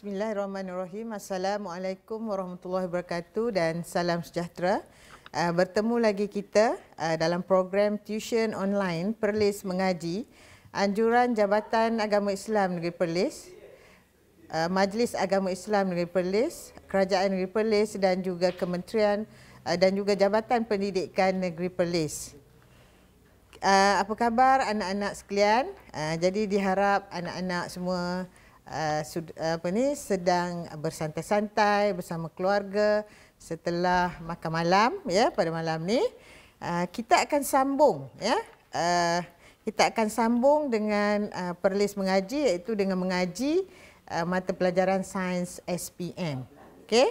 Bismillahirrahmanirrahim. Assalamualaikum warahmatullahi wabarakatuh dan salam sejahtera. Ah, bertemu lagi kita ah, dalam program Tuition Online Perlis Mengaji Anjuran Jabatan Agama Islam Negeri Perlis, ah, Majlis Agama Islam Negeri Perlis, Kerajaan Negeri Perlis dan juga Kementerian dan juga Jabatan Pendidikan Negeri Perlis. apa khabar anak-anak sekalian? jadi diharap anak-anak semua uh, apa ni sedang bersantai-santai bersama keluarga setelah makan malam ya pada malam ni uh, kita akan sambung ya uh, kita akan sambung dengan uh, perlis mengaji iaitu dengan mengaji uh, mata pelajaran sains SPM okey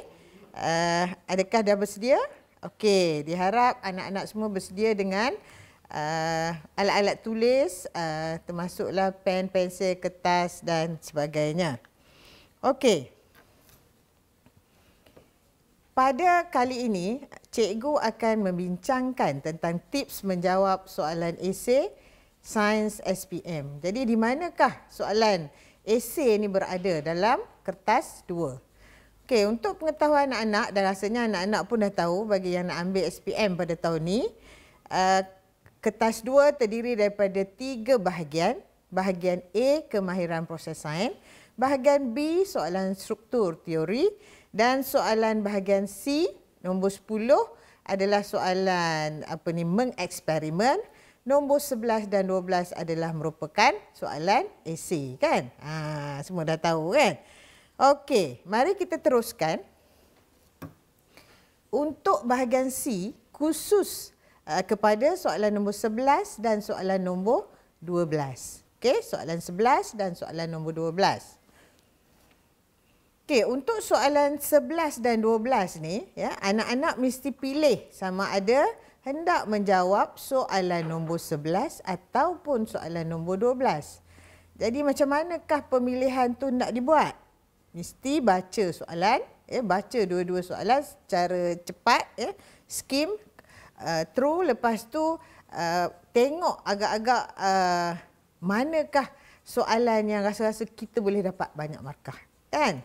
uh, adakah dah bersedia okey diharap anak-anak semua bersedia dengan uh, alat-alat tulis uh, termasuklah pen, pensel, kertas dan sebagainya. Okey. Pada kali ini, cikgu akan membincangkan tentang tips menjawab soalan esei sains SPM. Jadi di manakah soalan esei ini berada dalam kertas 2? Okey, untuk pengetahuan anak-anak dan rasanya anak-anak pun dah tahu bagi yang nak ambil SPM pada tahun ini. Ah, Kertas 2 terdiri daripada tiga bahagian. Bahagian A, kemahiran proses sains. Bahagian B, soalan struktur teori. Dan soalan bahagian C, nombor 10 adalah soalan apa ni mengeksperimen. Nombor 11 dan 12 adalah merupakan soalan AC kan? Ha, semua dah tahu kan? Okey, mari kita teruskan. Untuk bahagian C, khusus Uh, kepada soalan nombor 11 dan soalan nombor 12. Okey, soalan 11 dan soalan nombor 12. Okey, untuk soalan 11 dan 12 ni, ya, anak-anak mesti pilih sama ada hendak menjawab soalan nombor 11 ataupun soalan nombor 12. Jadi macam manakah pemilihan tu nak dibuat? Mesti baca soalan, ya, baca dua-dua soalan secara cepat, ya, skim uh, through lepas tu uh, tengok agak-agak uh, manakah soalan yang rasa-rasa kita boleh dapat banyak markah kan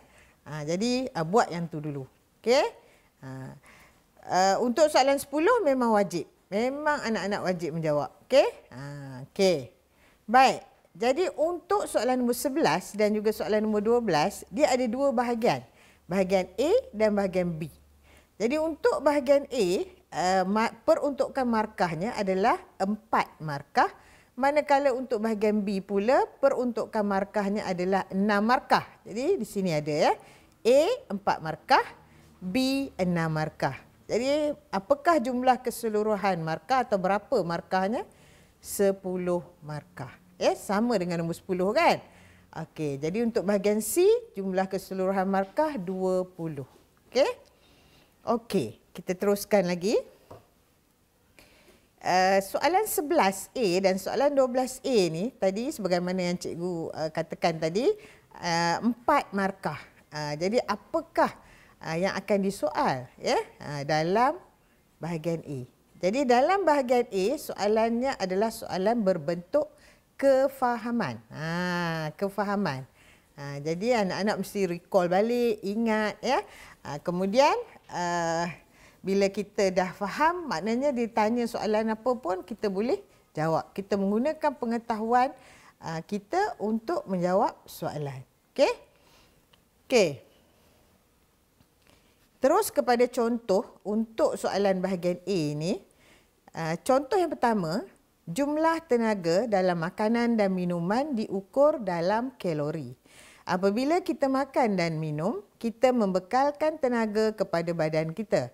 uh, jadi uh, buat yang tu dulu okey uh, uh, untuk soalan 10 memang wajib memang anak-anak wajib menjawab okey uh, okey baik jadi untuk soalan nombor 11 dan juga soalan nombor 12 dia ada dua bahagian bahagian A dan bahagian B jadi untuk bahagian A uh, peruntukan markahnya adalah empat markah. Manakala untuk bahagian B pula, peruntukan markahnya adalah enam markah. Jadi di sini ada ya. A empat markah, B enam markah. Jadi apakah jumlah keseluruhan markah atau berapa markahnya? Sepuluh markah. Eh, sama dengan nombor sepuluh kan? Okey, jadi untuk bahagian C, jumlah keseluruhan markah dua puluh. Okey? Okey kita teruskan lagi. Uh, soalan 11A dan soalan 12A ni tadi sebagaimana yang cikgu uh, katakan tadi eh, empat markah. Uh, jadi apakah uh, yang akan disoal ya yeah? uh, dalam bahagian A. Jadi dalam bahagian A soalannya adalah soalan berbentuk kefahaman. Ha kefahaman. Ha, jadi anak-anak mesti recall balik, ingat ya. Yeah? Ha, uh, kemudian uh, bila kita dah faham maknanya ditanya soalan apa pun kita boleh jawab kita menggunakan pengetahuan uh, kita untuk menjawab soalan okey okey terus kepada contoh untuk soalan bahagian A ini ah, contoh yang pertama jumlah tenaga dalam makanan dan minuman diukur dalam kalori apabila kita makan dan minum kita membekalkan tenaga kepada badan kita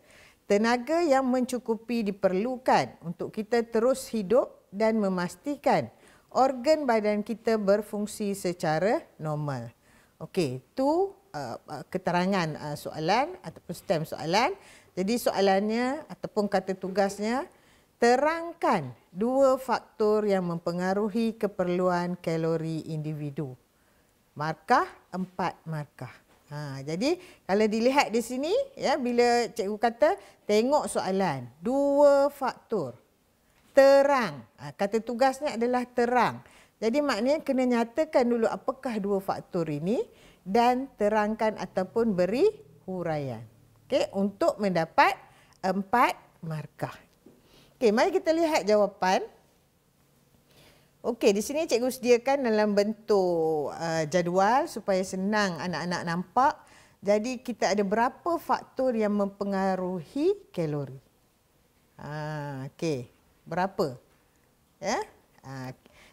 tenaga yang mencukupi diperlukan untuk kita terus hidup dan memastikan organ badan kita berfungsi secara normal. Okey, itu uh, uh, keterangan uh, soalan ataupun stem soalan. Jadi soalannya ataupun kata tugasnya terangkan dua faktor yang mempengaruhi keperluan kalori individu. Markah empat markah. Ha, jadi kalau dilihat di sini, ya bila cikgu kata tengok soalan, dua faktor. Terang, ha, kata tugasnya adalah terang. Jadi maknanya kena nyatakan dulu apakah dua faktor ini dan terangkan ataupun beri huraian. Okay, untuk mendapat empat markah. Okay, mari kita lihat jawapan. Okey, di sini cikgu sediakan dalam bentuk uh, jadual supaya senang anak-anak nampak. Jadi kita ada berapa faktor yang mempengaruhi kalori? Ha, okey. Berapa? Ya? Ha,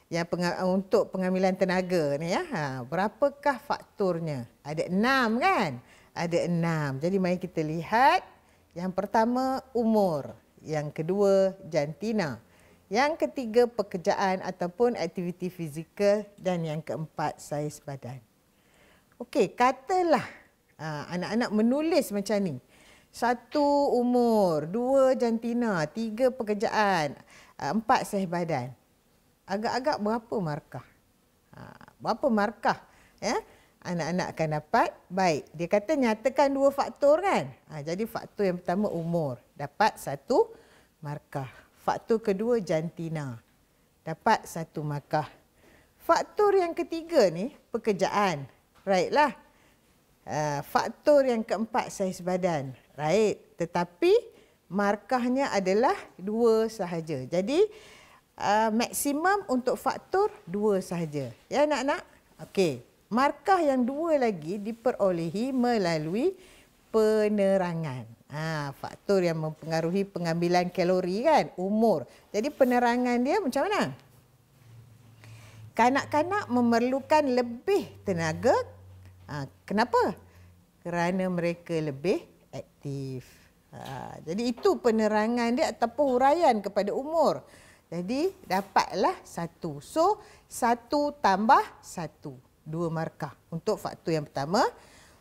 yang peng- untuk pengambilan tenaga ni ya. Ha, berapakah faktornya? Ada enam kan? Ada enam. Jadi mari kita lihat. Yang pertama umur, yang kedua jantina. Yang ketiga pekerjaan ataupun aktiviti fizikal dan yang keempat saiz badan. Okey, katalah aa, ah, anak-anak menulis macam ni. Satu umur, dua jantina, tiga pekerjaan, ah, empat saiz badan. Agak-agak berapa markah? Ha, berapa markah ya? anak-anak akan dapat? Baik, dia kata nyatakan dua faktor kan? Ha, jadi faktor yang pertama umur, dapat satu markah. Faktor kedua jantina. Dapat satu markah. Faktor yang ketiga ni pekerjaan. right lah. Ah, faktor yang keempat saiz badan. Right. Tetapi markahnya adalah dua sahaja. Jadi ah, maksimum untuk faktor dua sahaja. Ya anak-anak? Okey. Markah yang dua lagi diperolehi melalui penerangan ha, faktor yang mempengaruhi pengambilan kalori kan, umur. Jadi penerangan dia macam mana? Kanak-kanak memerlukan lebih tenaga. Ha, kenapa? Kerana mereka lebih aktif. Ha, jadi itu penerangan dia ataupun huraian kepada umur. Jadi dapatlah satu. So satu tambah satu. Dua markah untuk faktor yang pertama.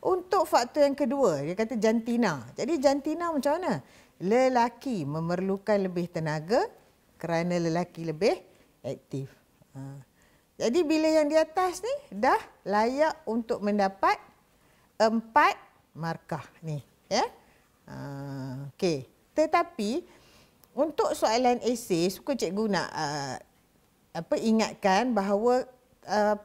Untuk faktor yang kedua, dia kata jantina. Jadi jantina macam mana? Lelaki memerlukan lebih tenaga kerana lelaki lebih aktif. Ha. Jadi bila yang di atas ni dah layak untuk mendapat empat markah ni. Ya? Ha. Okay. Tetapi untuk soalan esay, suka cikgu nak uh, apa ingatkan bahawa uh,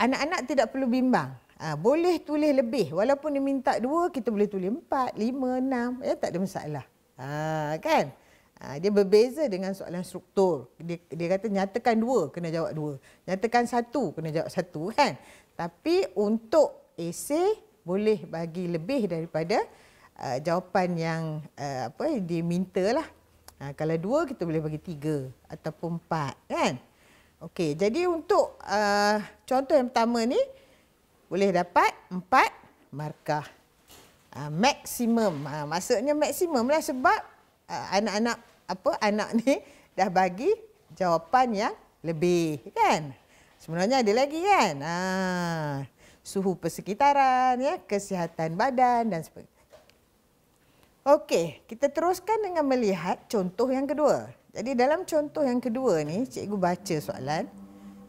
anak-anak tidak perlu bimbang Ha, boleh tulis lebih. Walaupun dia minta dua, kita boleh tulis empat, lima, enam. Ya, tak ada masalah. Ha, kan? Ha, dia berbeza dengan soalan struktur. Dia, dia kata nyatakan dua, kena jawab dua. Nyatakan satu, kena jawab satu. Kan? Tapi untuk esay, boleh bagi lebih daripada uh, jawapan yang uh, apa dia minta lah. Ha, kalau dua, kita boleh bagi tiga ataupun empat. Kan? Okay, jadi untuk uh, contoh yang pertama ni, boleh dapat empat markah. Ha, maksimum. Ha, maksudnya maksimum lah sebab uh, anak-anak apa anak ni dah bagi jawapan yang lebih kan. Sebenarnya ada lagi kan. Ha, suhu persekitaran, ya, kesihatan badan dan sebagainya. Okey, kita teruskan dengan melihat contoh yang kedua. Jadi dalam contoh yang kedua ni, cikgu baca soalan.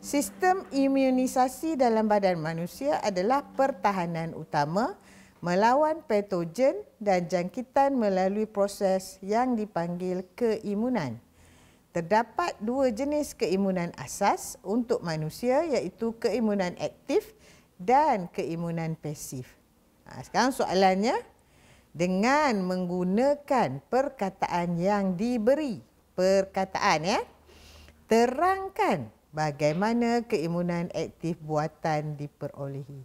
Sistem imunisasi dalam badan manusia adalah pertahanan utama melawan patogen dan jangkitan melalui proses yang dipanggil keimunan. Terdapat dua jenis keimunan asas untuk manusia iaitu keimunan aktif dan keimunan pasif. Ha, sekarang soalannya, dengan menggunakan perkataan yang diberi, perkataan ya, terangkan bagaimana keimunan aktif buatan diperolehi.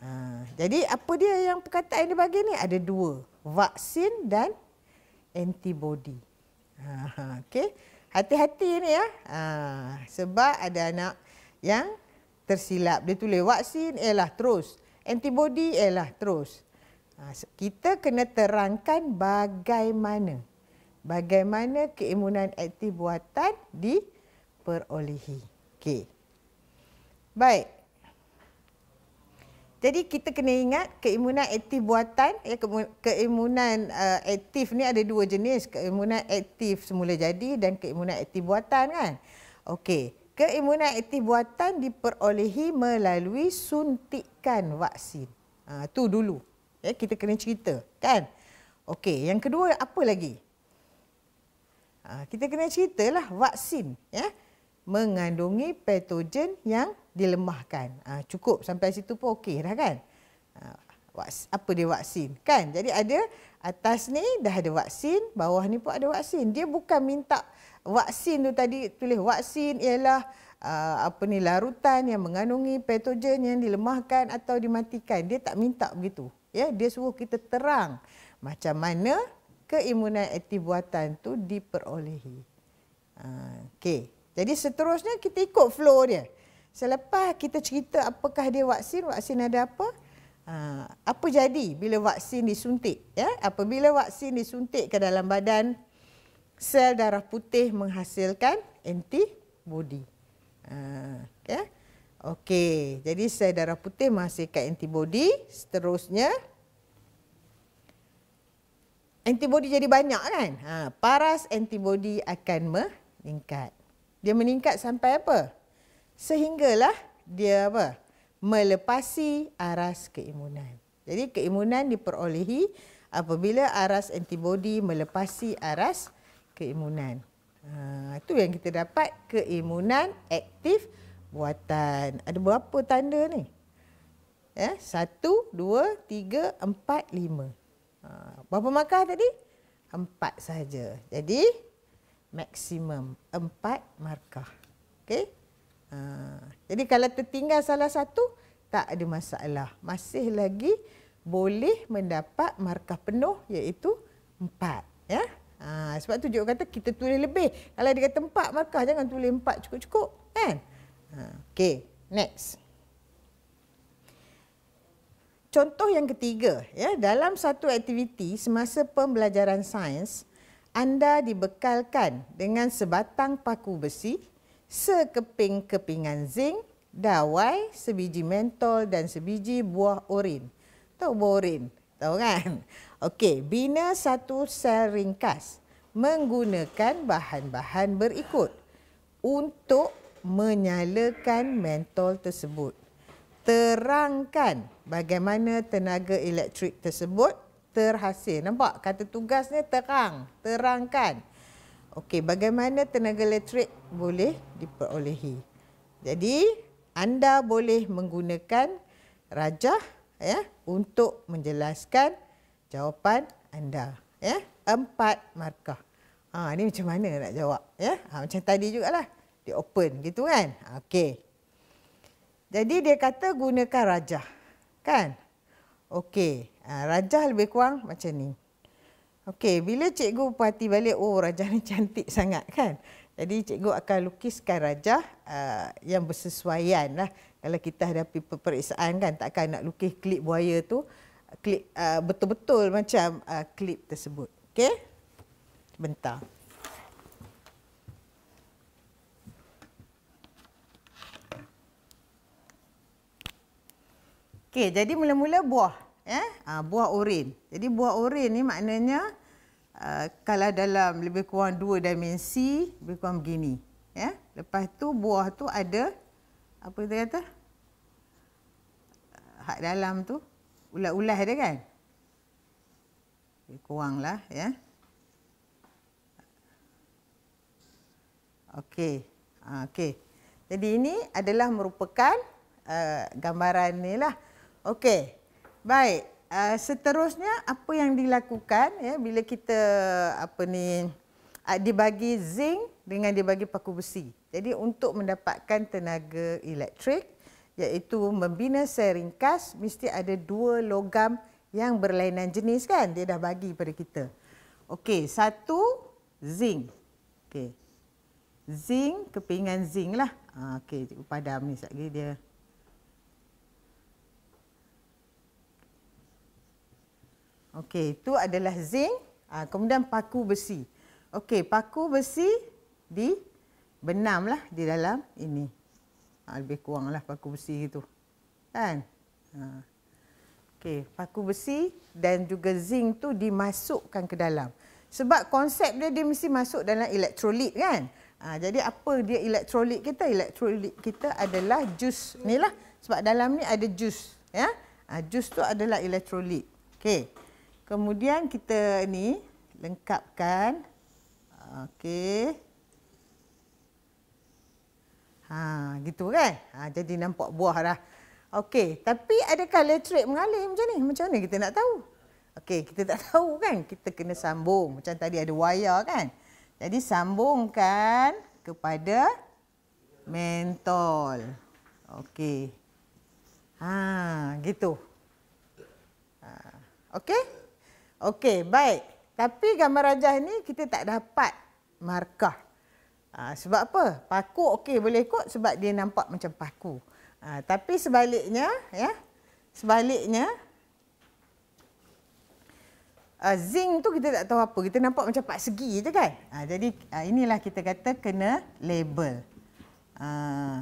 Ha, jadi apa dia yang perkataan yang dia bagi ni? Ada dua, vaksin dan antibody. Ha, ha okay. Hati-hati ni ya. Ha, sebab ada anak yang tersilap. Dia tulis vaksin, ialah terus. Antibody, ialah terus. Ha, kita kena terangkan bagaimana. Bagaimana keimunan aktif buatan diperolehi Diperolehi. Okey. Baik. Jadi kita kena ingat keimunan aktif buatan, ya, keimunan uh, aktif ni ada dua jenis, keimunan aktif semula jadi dan keimunan aktif buatan kan. Okey, keimunan aktif buatan diperolehi melalui suntikan vaksin. Ha, tu dulu, ya, kita kena cerita kan. Okey, yang kedua apa lagi? Ha, kita kena ceritalah vaksin. Ya mengandungi patogen yang dilemahkan. Ha, cukup sampai situ pun okey dah kan. Ha, apa dia vaksin kan. Jadi ada atas ni dah ada vaksin, bawah ni pun ada vaksin. Dia bukan minta vaksin tu tadi tulis vaksin ialah uh, apa ni larutan yang mengandungi patogen yang dilemahkan atau dimatikan. Dia tak minta begitu. Ya, dia suruh kita terang macam mana keimunan aktif buatan tu diperolehi. Uh, okay. okey. Jadi seterusnya kita ikut flow dia. Selepas kita cerita apakah dia vaksin, vaksin ada apa? Ah, apa jadi bila vaksin disuntik? Ya, apabila vaksin disuntik ke dalam badan sel darah putih menghasilkan antibody. Ah, ya. okay. jadi sel darah putih menghasilkan antibody, seterusnya antibody jadi banyak kan? Ha, paras antibody akan meningkat dia meningkat sampai apa? Sehinggalah dia apa? Melepasi aras keimunan. Jadi keimunan diperolehi apabila aras antibodi melepasi aras keimunan. Ha, itu yang kita dapat keimunan aktif buatan. Ada berapa tanda ni? Ya, satu, dua, tiga, empat, lima. Ha, berapa markah tadi? Empat saja. Jadi maksimum empat markah. okay? Ha. Ah, jadi kalau tertinggal salah satu, tak ada masalah. Masih lagi boleh mendapat markah penuh iaitu empat. Ya? Ha. Sebab tu juga kata kita tulis lebih. Kalau dia kata empat markah, jangan tulis empat cukup-cukup. Kan? Ha. Okey, next. Contoh yang ketiga, ya, dalam satu aktiviti semasa pembelajaran sains, anda dibekalkan dengan sebatang paku besi, sekeping kepingan zinc, dawai, sebiji mentol dan sebiji buah urin Tahu buah orin? Tahu kan? Okey, bina satu sel ringkas menggunakan bahan-bahan berikut untuk menyalakan mentol tersebut. Terangkan bagaimana tenaga elektrik tersebut terhasil. Nampak kata tugasnya terang, terangkan. Okey, bagaimana tenaga elektrik boleh diperolehi? Jadi, anda boleh menggunakan rajah ya untuk menjelaskan jawapan anda ya empat markah. Ha ini macam mana nak jawab ya? Ha macam tadi juga lah Di open gitu kan? Okey. Jadi dia kata gunakan rajah. Kan? Okey. Ah, rajah lebih kurang macam ni. Okey, bila cikgu perhati balik, oh rajah ni cantik sangat kan. Jadi cikgu akan lukiskan rajah uh, yang bersesuaian lah. Kalau kita hadapi peperiksaan kan, takkan nak lukis klip buaya tu. Klip uh, betul-betul macam uh, klip tersebut. Okey, bentar. Okey, jadi mula-mula buah eh uh, buah oren. Jadi buah oren ni maknanya uh, kalau dalam lebih kurang dua dimensi lebih kurang begini. Ya, Lepas tu buah tu ada apa kita kata? Hak dalam tu ulah-ulah dia kan? Lebih kurang lah ya. Yeah? Okey. Ah, okey. Jadi ini adalah merupakan uh, gambaran ni lah. Okey. Baik. Uh, seterusnya apa yang dilakukan ya bila kita apa ni uh, dibagi zinc dengan dibagi paku besi. Jadi untuk mendapatkan tenaga elektrik iaitu membina sel ringkas mesti ada dua logam yang berlainan jenis kan dia dah bagi pada kita. Okey, satu zinc. Okey. Zinc kepingan zinc lah. Ah uh, okey, padam ni sekali dia. Okey, itu adalah zinc. Uh, kemudian paku besi. Okey, paku besi di benamlah di dalam ini. Uh, lebih lah paku besi itu. Kan? Uh. Okey, paku besi dan juga zinc tu dimasukkan ke dalam. Sebab konsep dia, dia mesti masuk dalam elektrolit kan? Ha, jadi apa dia elektrolit kita? Elektrolit kita adalah jus ni lah. Sebab dalam ni ada jus. ya. Ha, jus tu adalah elektrolit. Okey. Kemudian kita ni lengkapkan. Okey. Ha, gitu kan? Ha, jadi nampak buah dah. Okey, tapi ada adakah letrik mengalir macam ni? Macam mana kita nak tahu? Okey, kita tak tahu kan? Kita kena sambung. Macam tadi ada wayar kan? Jadi sambungkan kepada mentol. Okey. Ha, gitu. Ha, okey. Okey, baik. Tapi gambar rajah ni kita tak dapat markah. Ha, sebab apa? Paku okey boleh kot sebab dia nampak macam paku. Ha, tapi sebaliknya, ya. Sebaliknya uh, zinc tu kita tak tahu apa. Kita nampak macam pak segi je kan? Ha, jadi uh, inilah kita kata kena label. Uh,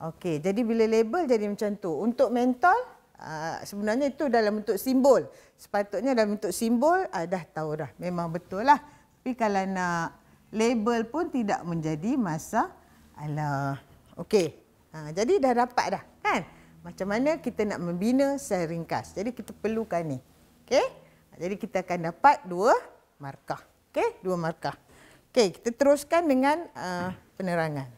Okey, jadi bila label jadi macam tu. Untuk mental, ah, sebenarnya itu dalam bentuk simbol. Sepatutnya dalam bentuk simbol, ah, dah tahu dah. Memang betul lah. Tapi kalau nak label pun tidak menjadi masa Alah, Okey, ah, jadi dah dapat dah kan? Macam mana kita nak membina sel ringkas. Jadi kita perlukan ni. Okey, jadi kita akan dapat dua markah. Okey, dua markah. Okey, kita teruskan dengan uh, penerangan.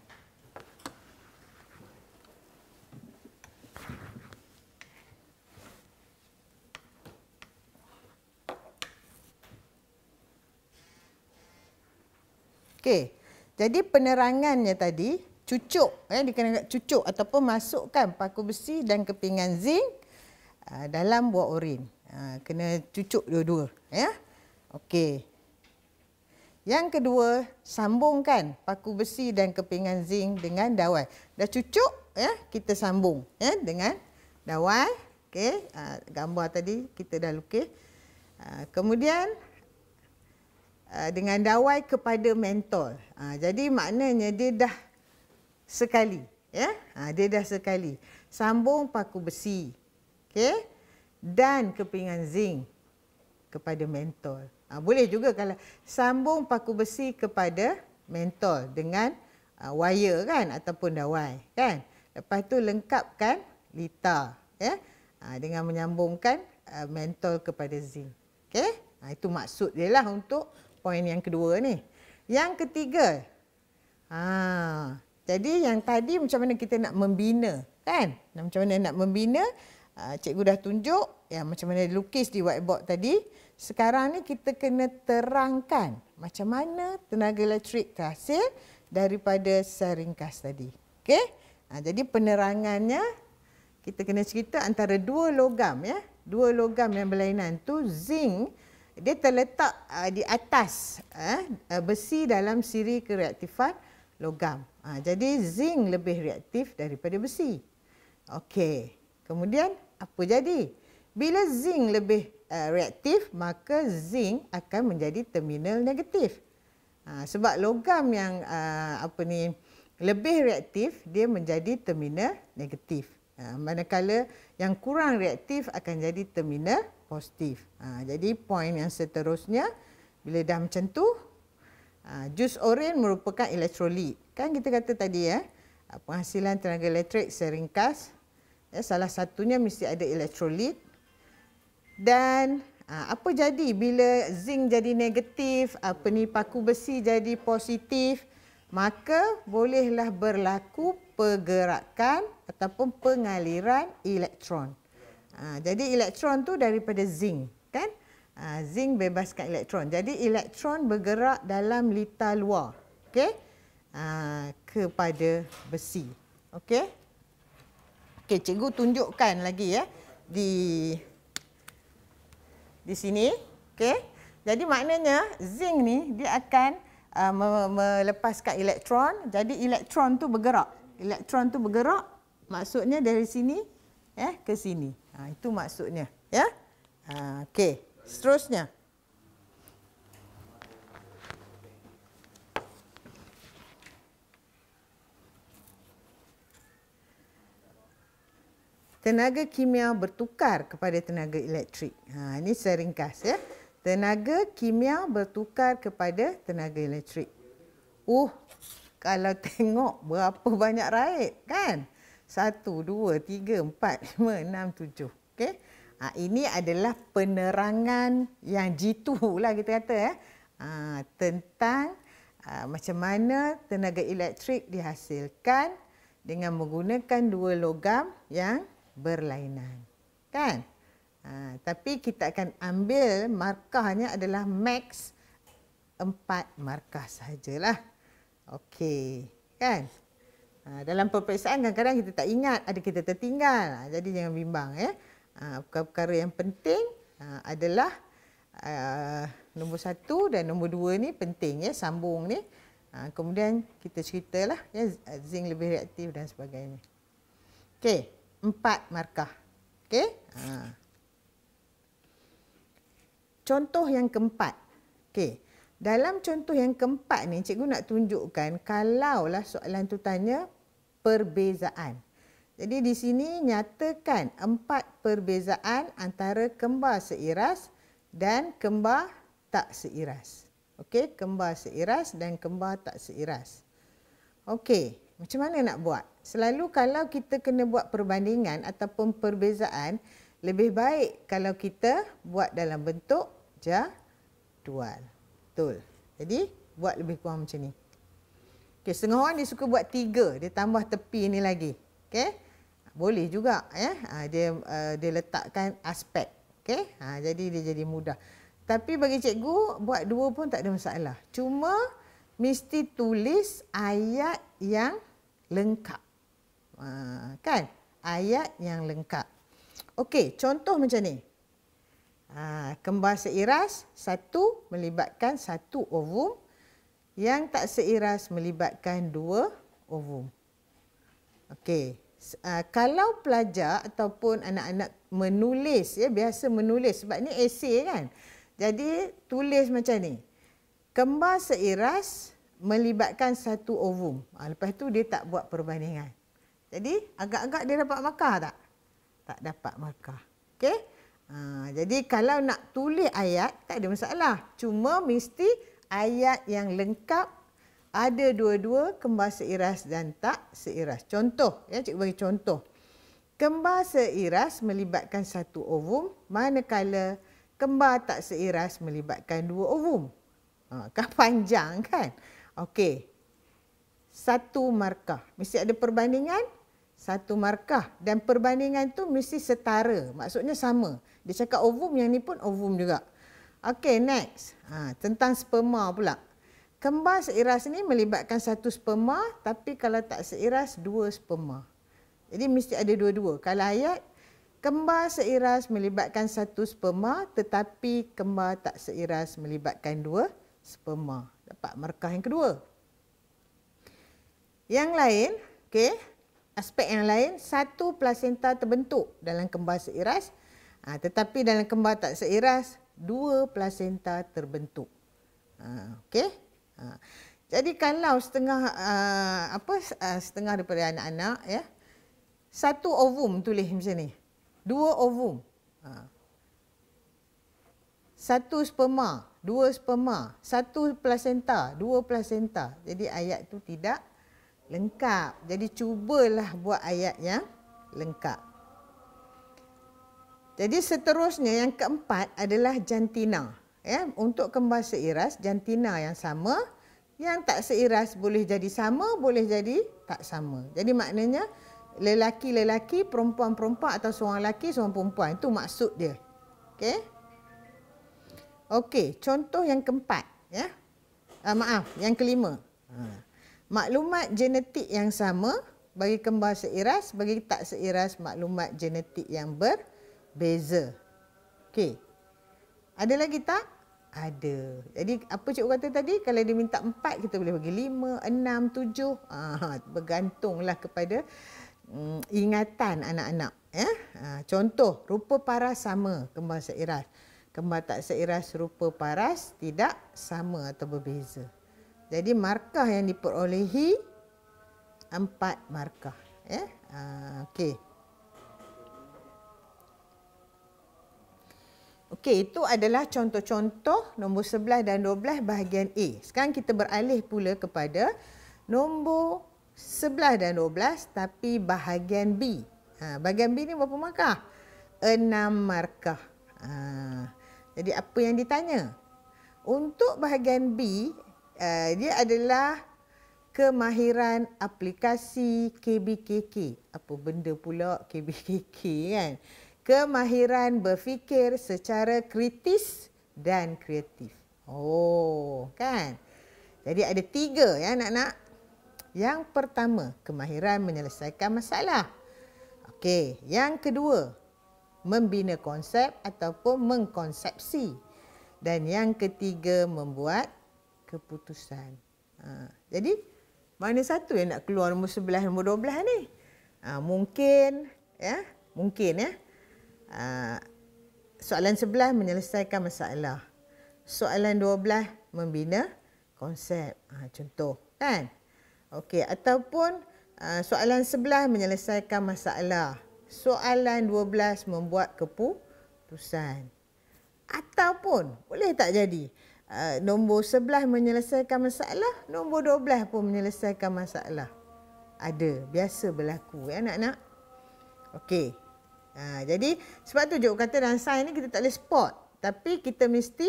Okey. Jadi penerangannya tadi cucuk eh dia kena cucuk ataupun masukkan paku besi dan kepingan zinc uh, dalam buah urin. Uh, kena cucuk dua-dua ya. Yeah? Okey. Yang kedua, sambungkan paku besi dan kepingan zinc dengan dawai. Dah cucuk ya, yeah? kita sambung ya yeah? dengan dawai. Okey, uh, gambar tadi kita dah lukis. Uh, kemudian Uh, dengan dawai kepada mentor. Ha, jadi maknanya dia dah sekali. ya, ha, Dia dah sekali. Sambung paku besi. Okay? Dan kepingan zinc kepada mentor. Ha, boleh juga kalau sambung paku besi kepada mentor dengan uh, wire kan ataupun dawai kan. Lepas tu lengkapkan lita ya ha, dengan menyambungkan uh, mentor kepada zinc. okay. Ha, itu maksud dia lah untuk poin yang kedua ni. Yang ketiga. Ha, jadi yang tadi macam mana kita nak membina, kan? Macam mana nak membina? Ha, cikgu dah tunjuk ya macam mana lukis di whiteboard tadi. Sekarang ni kita kena terangkan macam mana tenaga elektrik terhasil daripada sel ringkas tadi. Okay? Ha, jadi penerangannya kita kena cerita antara dua logam ya. Dua logam yang berlainan tu zinc dia terletak uh, di atas uh, besi dalam siri kereaktifan logam. Uh, jadi zinc lebih reaktif daripada besi. Okey. Kemudian apa jadi? Bila zinc lebih uh, reaktif, maka zinc akan menjadi terminal negatif. Uh, sebab logam yang uh, apa ni lebih reaktif, dia menjadi terminal negatif. Uh, manakala yang kurang reaktif akan jadi terminal positif. Ha, jadi poin yang seterusnya, bila dah macam tu, ha, jus oren merupakan elektrolit. Kan kita kata tadi ya, ha, penghasilan tenaga elektrik seringkas, ya, salah satunya mesti ada elektrolit. Dan ha, apa jadi bila zinc jadi negatif, apa ni paku besi jadi positif, maka bolehlah berlaku pergerakan ataupun pengaliran elektron. Ha, jadi elektron tu daripada zinc, kan? Ha, zinc bebaskan elektron. Jadi elektron bergerak dalam lita luar, okay? Ha, kepada besi. okay? Okey, cikgu tunjukkan lagi ya di di sini, okay? Jadi maknanya zinc ni dia akan uh, me melepaskan elektron. Jadi elektron tu bergerak. Elektron tu bergerak maksudnya dari sini eh ke sini. Ha, itu maksudnya. Ya. Ha, Okey. Seterusnya. Tenaga kimia bertukar kepada tenaga elektrik. Ha, ini saya ya. Tenaga kimia bertukar kepada tenaga elektrik. Uh, kalau tengok berapa banyak raib kan? Satu, dua, tiga, empat, lima, enam, tujuh. Okay? Ha, ini adalah penerangan yang jitu lah kita kata. Eh? Ha, tentang ha, macam mana tenaga elektrik dihasilkan dengan menggunakan dua logam yang berlainan. Kan? Ha, tapi kita akan ambil markahnya adalah max empat markah sahajalah. Okey, kan? Ha, dalam peperiksaan kadang-kadang kita tak ingat ada kita tertinggal. Ha, jadi jangan bimbang. ya. Ha, perkara-perkara yang penting ha, adalah uh, nombor satu dan nombor dua ni penting. ya, sambung ni. Ha, kemudian kita ceritalah ya, zinc lebih reaktif dan sebagainya. Okey, empat markah. Okey. Ha. Contoh yang keempat. Okey. Dalam contoh yang keempat ni, cikgu nak tunjukkan kalaulah soalan tu tanya perbezaan. Jadi di sini nyatakan empat perbezaan antara kembar seiras dan kembar tak seiras. Okey, kembar seiras dan kembar tak seiras. Okey, macam mana nak buat? Selalu kalau kita kena buat perbandingan ataupun perbezaan, lebih baik kalau kita buat dalam bentuk jadual. Betul. Jadi, buat lebih kurang macam ni. Okey, setengah orang dia suka buat tiga. Dia tambah tepi ni lagi. Okey. Boleh juga. Ya. Ha, eh? Dia uh, dia letakkan aspek. Okey. Ha, jadi dia jadi mudah. Tapi bagi cikgu, buat dua pun tak ada masalah. Cuma mesti tulis ayat yang lengkap. Ha, kan? Ayat yang lengkap. Okey, contoh macam ni. Ha, kembar seiras, satu melibatkan satu ovum yang tak seiras melibatkan dua ovum. Okey, uh, kalau pelajar ataupun anak-anak menulis ya biasa menulis sebab ni esei kan. Jadi tulis macam ni. Kembar seiras melibatkan satu ovum. Ha, lepas tu dia tak buat perbandingan. Jadi agak-agak dia dapat markah tak? Tak dapat markah. Okey. Ha, jadi kalau nak tulis ayat tak ada masalah. Cuma mesti ayat yang lengkap ada dua-dua kembar seiras dan tak seiras. Contoh, ya, cik bagi contoh. Kembar seiras melibatkan satu ovum, manakala kembar tak seiras melibatkan dua ovum. Ha, kan panjang kan? Okey. Satu markah. Mesti ada perbandingan? Satu markah. Dan perbandingan tu mesti setara. Maksudnya sama. Dia cakap ovum yang ni pun ovum juga. Okey, next. Ha, tentang sperma pula. Kembar seiras ni melibatkan satu sperma tapi kalau tak seiras, dua sperma. Jadi mesti ada dua-dua. Kalau ayat, kembar seiras melibatkan satu sperma tetapi kembar tak seiras melibatkan dua sperma. Dapat markah yang kedua. Yang lain, okey, aspek yang lain, satu plasenta terbentuk dalam kembar seiras ha, tetapi dalam kembar tak seiras, dua plasenta terbentuk. Ha, Okey? Ha. Jadi kalau setengah uh, apa uh, setengah daripada anak-anak ya satu ovum tulis macam ni. Dua ovum. Ha. Satu sperma, dua sperma, satu plasenta, dua plasenta. Jadi ayat tu tidak lengkap. Jadi cubalah buat ayat yang lengkap. Jadi seterusnya yang keempat adalah jantina. Ya, untuk kembar seiras, jantina yang sama. Yang tak seiras boleh jadi sama, boleh jadi tak sama. Jadi maknanya lelaki-lelaki, perempuan-perempuan atau seorang lelaki, seorang perempuan. Itu maksud dia. Okey. Okey, contoh yang keempat. Ya. Uh, maaf, yang kelima. Ha. Maklumat genetik yang sama bagi kembar seiras, bagi tak seiras maklumat genetik yang ber beza. Okey. Ada lagi tak? Ada. Jadi apa cikgu kata tadi? Kalau dia minta empat, kita boleh bagi lima, enam, tujuh. bergantunglah kepada um, ingatan anak-anak. Ya? Ha, contoh, rupa paras sama kembar seiras. Kembar tak seiras, rupa paras tidak sama atau berbeza. Jadi markah yang diperolehi empat markah. Ya? Ha, Okey. Okey, itu adalah contoh-contoh nombor 11 dan 12 bahagian A. Sekarang kita beralih pula kepada nombor 11 dan 12 tapi bahagian B. Ha, bahagian B ni berapa markah? 6 markah. Ha, jadi apa yang ditanya? Untuk bahagian B, uh, dia adalah kemahiran aplikasi KBKK. Apa benda pula KBKK kan? kemahiran berfikir secara kritis dan kreatif. Oh, kan? Jadi ada tiga ya anak-anak. Yang pertama, kemahiran menyelesaikan masalah. Okey, yang kedua, membina konsep ataupun mengkonsepsi. Dan yang ketiga, membuat keputusan. Ha, jadi, mana satu yang nak keluar nombor 11, nombor 12 ni? Ha, mungkin, ya, mungkin ya. Ah, soalan 11 menyelesaikan masalah. Soalan 12 membina konsep. Ah, contoh kan? Okey ataupun ah, soalan 11 menyelesaikan masalah. Soalan 12 membuat keputusan. Ataupun boleh tak jadi? Uh, nombor sebelah menyelesaikan masalah, nombor dua 12 pun menyelesaikan masalah. Ada, biasa berlaku ya anak-anak. Okey. Ha, jadi sebab tu Jok kata dalam sains ni kita tak boleh spot. Tapi kita mesti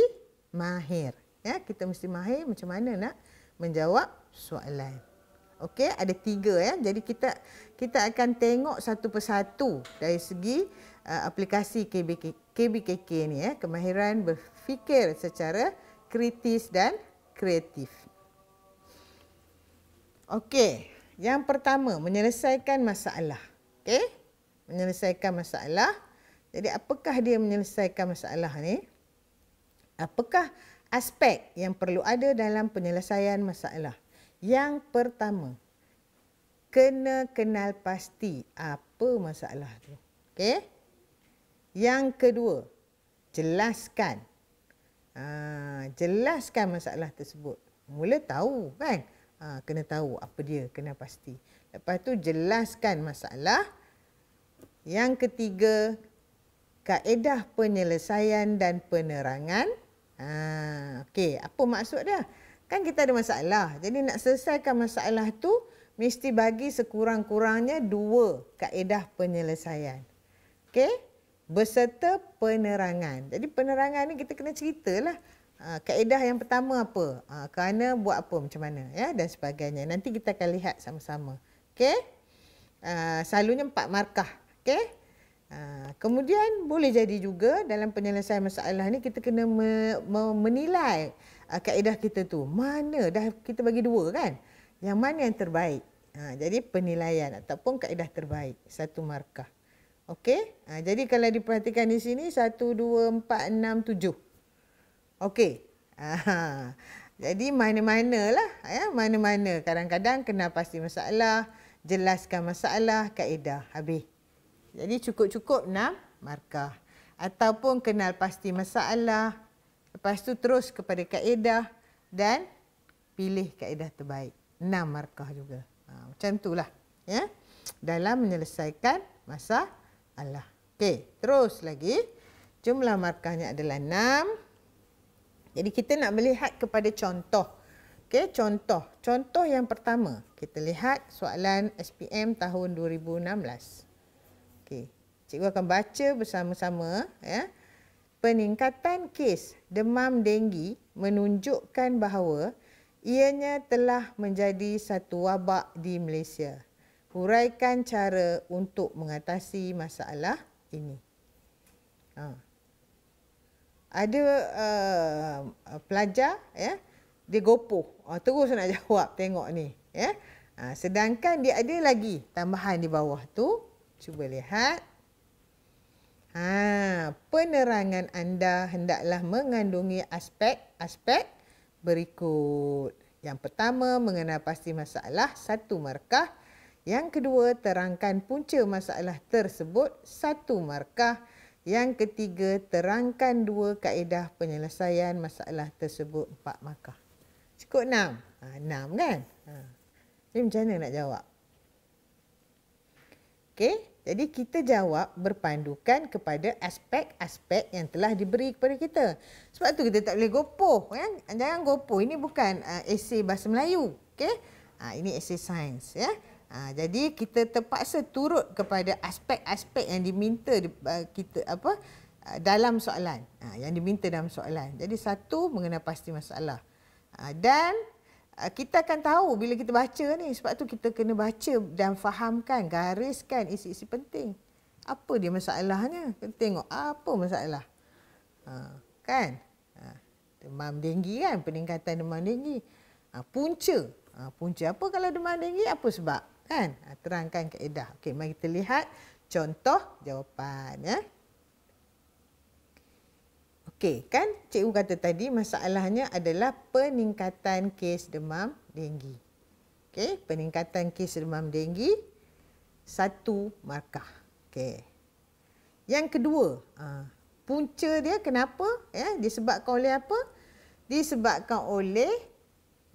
mahir. Ya, kita mesti mahir macam mana nak menjawab soalan. Okey, ada tiga ya. Jadi kita kita akan tengok satu persatu dari segi uh, aplikasi KBK, KBKK ni ya, kemahiran berfikir secara kritis dan kreatif. Okey, yang pertama menyelesaikan masalah. Okey? menyelesaikan masalah. Jadi apakah dia menyelesaikan masalah ni? Apakah aspek yang perlu ada dalam penyelesaian masalah? Yang pertama, kena kenal pasti apa masalah tu. Okey? Yang kedua, jelaskan. Ha, jelaskan masalah tersebut. Mula tahu kan? Ha, kena tahu apa dia, kena pasti. Lepas tu jelaskan masalah. Yang ketiga, kaedah penyelesaian dan penerangan. Ha, Okey, apa maksud dia? Kan kita ada masalah. Jadi nak selesaikan masalah tu, mesti bagi sekurang-kurangnya dua kaedah penyelesaian. Okey? Berserta penerangan. Jadi penerangan ni kita kena ceritalah. Ha, kaedah yang pertama apa? Ha, kerana buat apa, macam mana ya dan sebagainya. Nanti kita akan lihat sama-sama. Okey? Uh, selalunya empat markah Okey. Ha, kemudian boleh jadi juga dalam penyelesaian masalah ni kita kena me, me, menilai uh, kaedah kita tu. Mana dah kita bagi dua kan? Yang mana yang terbaik? Ha, jadi penilaian ataupun kaedah terbaik satu markah. Okey. Ha, jadi kalau diperhatikan di sini 1 2 4 6 7. Okey. Ha, jadi mana-manalah ya, mana-mana kadang-kadang kena pasti masalah, jelaskan masalah, kaedah habis. Jadi cukup-cukup enam markah. Ataupun kenal pasti masalah. Lepas tu terus kepada kaedah dan pilih kaedah terbaik. enam markah juga. Ha, macam itulah. Ya? Dalam menyelesaikan masalah. Okey, terus lagi. Jumlah markahnya adalah enam. Jadi kita nak melihat kepada contoh. Okey, contoh. Contoh yang pertama. Kita lihat soalan SPM tahun 2016 cikgu akan baca bersama-sama ya. Peningkatan kes demam denggi menunjukkan bahawa ianya telah menjadi satu wabak di Malaysia. Huraikan cara untuk mengatasi masalah ini. Ha. Ada uh, pelajar ya, dia gopoh, uh, terus nak jawab tengok ni ya. Ha, sedangkan dia ada lagi tambahan di bawah tu. Cuba lihat. Ha, penerangan anda hendaklah mengandungi aspek-aspek berikut. Yang pertama, mengenal pasti masalah satu markah. Yang kedua, terangkan punca masalah tersebut satu markah. Yang ketiga, terangkan dua kaedah penyelesaian masalah tersebut empat markah. Cukup enam. Ha, enam kan? Ha. Jadi macam mana nak jawab? Okey. Jadi kita jawab berpandukan kepada aspek-aspek yang telah diberi kepada kita. Sebab tu kita tak boleh gopoh. Kan? Jangan gopoh. Ini bukan uh, ah, esay bahasa Melayu. Okay? Uh, ah, ini esay sains. Ya? Uh, jadi kita terpaksa turut kepada aspek-aspek yang diminta uh, kita apa uh, dalam soalan. Uh, yang diminta dalam soalan. Jadi satu mengenai pasti masalah. Uh, dan Ah, kita akan tahu bila kita baca ni sebab tu kita kena baca dan fahamkan gariskan isi-isi penting apa dia masalahnya kita tengok apa masalah ha, kan ha, demam denggi kan peningkatan demam denggi ha, punca ha, punca apa kalau demam denggi apa sebab kan ha, terangkan kaedah okey mari kita lihat contoh jawapan ya Okey, kan cikgu kata tadi masalahnya adalah peningkatan kes demam denggi. Okey, peningkatan kes demam denggi satu markah. Okey. Yang kedua, ha, punca dia kenapa? Ya, disebabkan oleh apa? Disebabkan oleh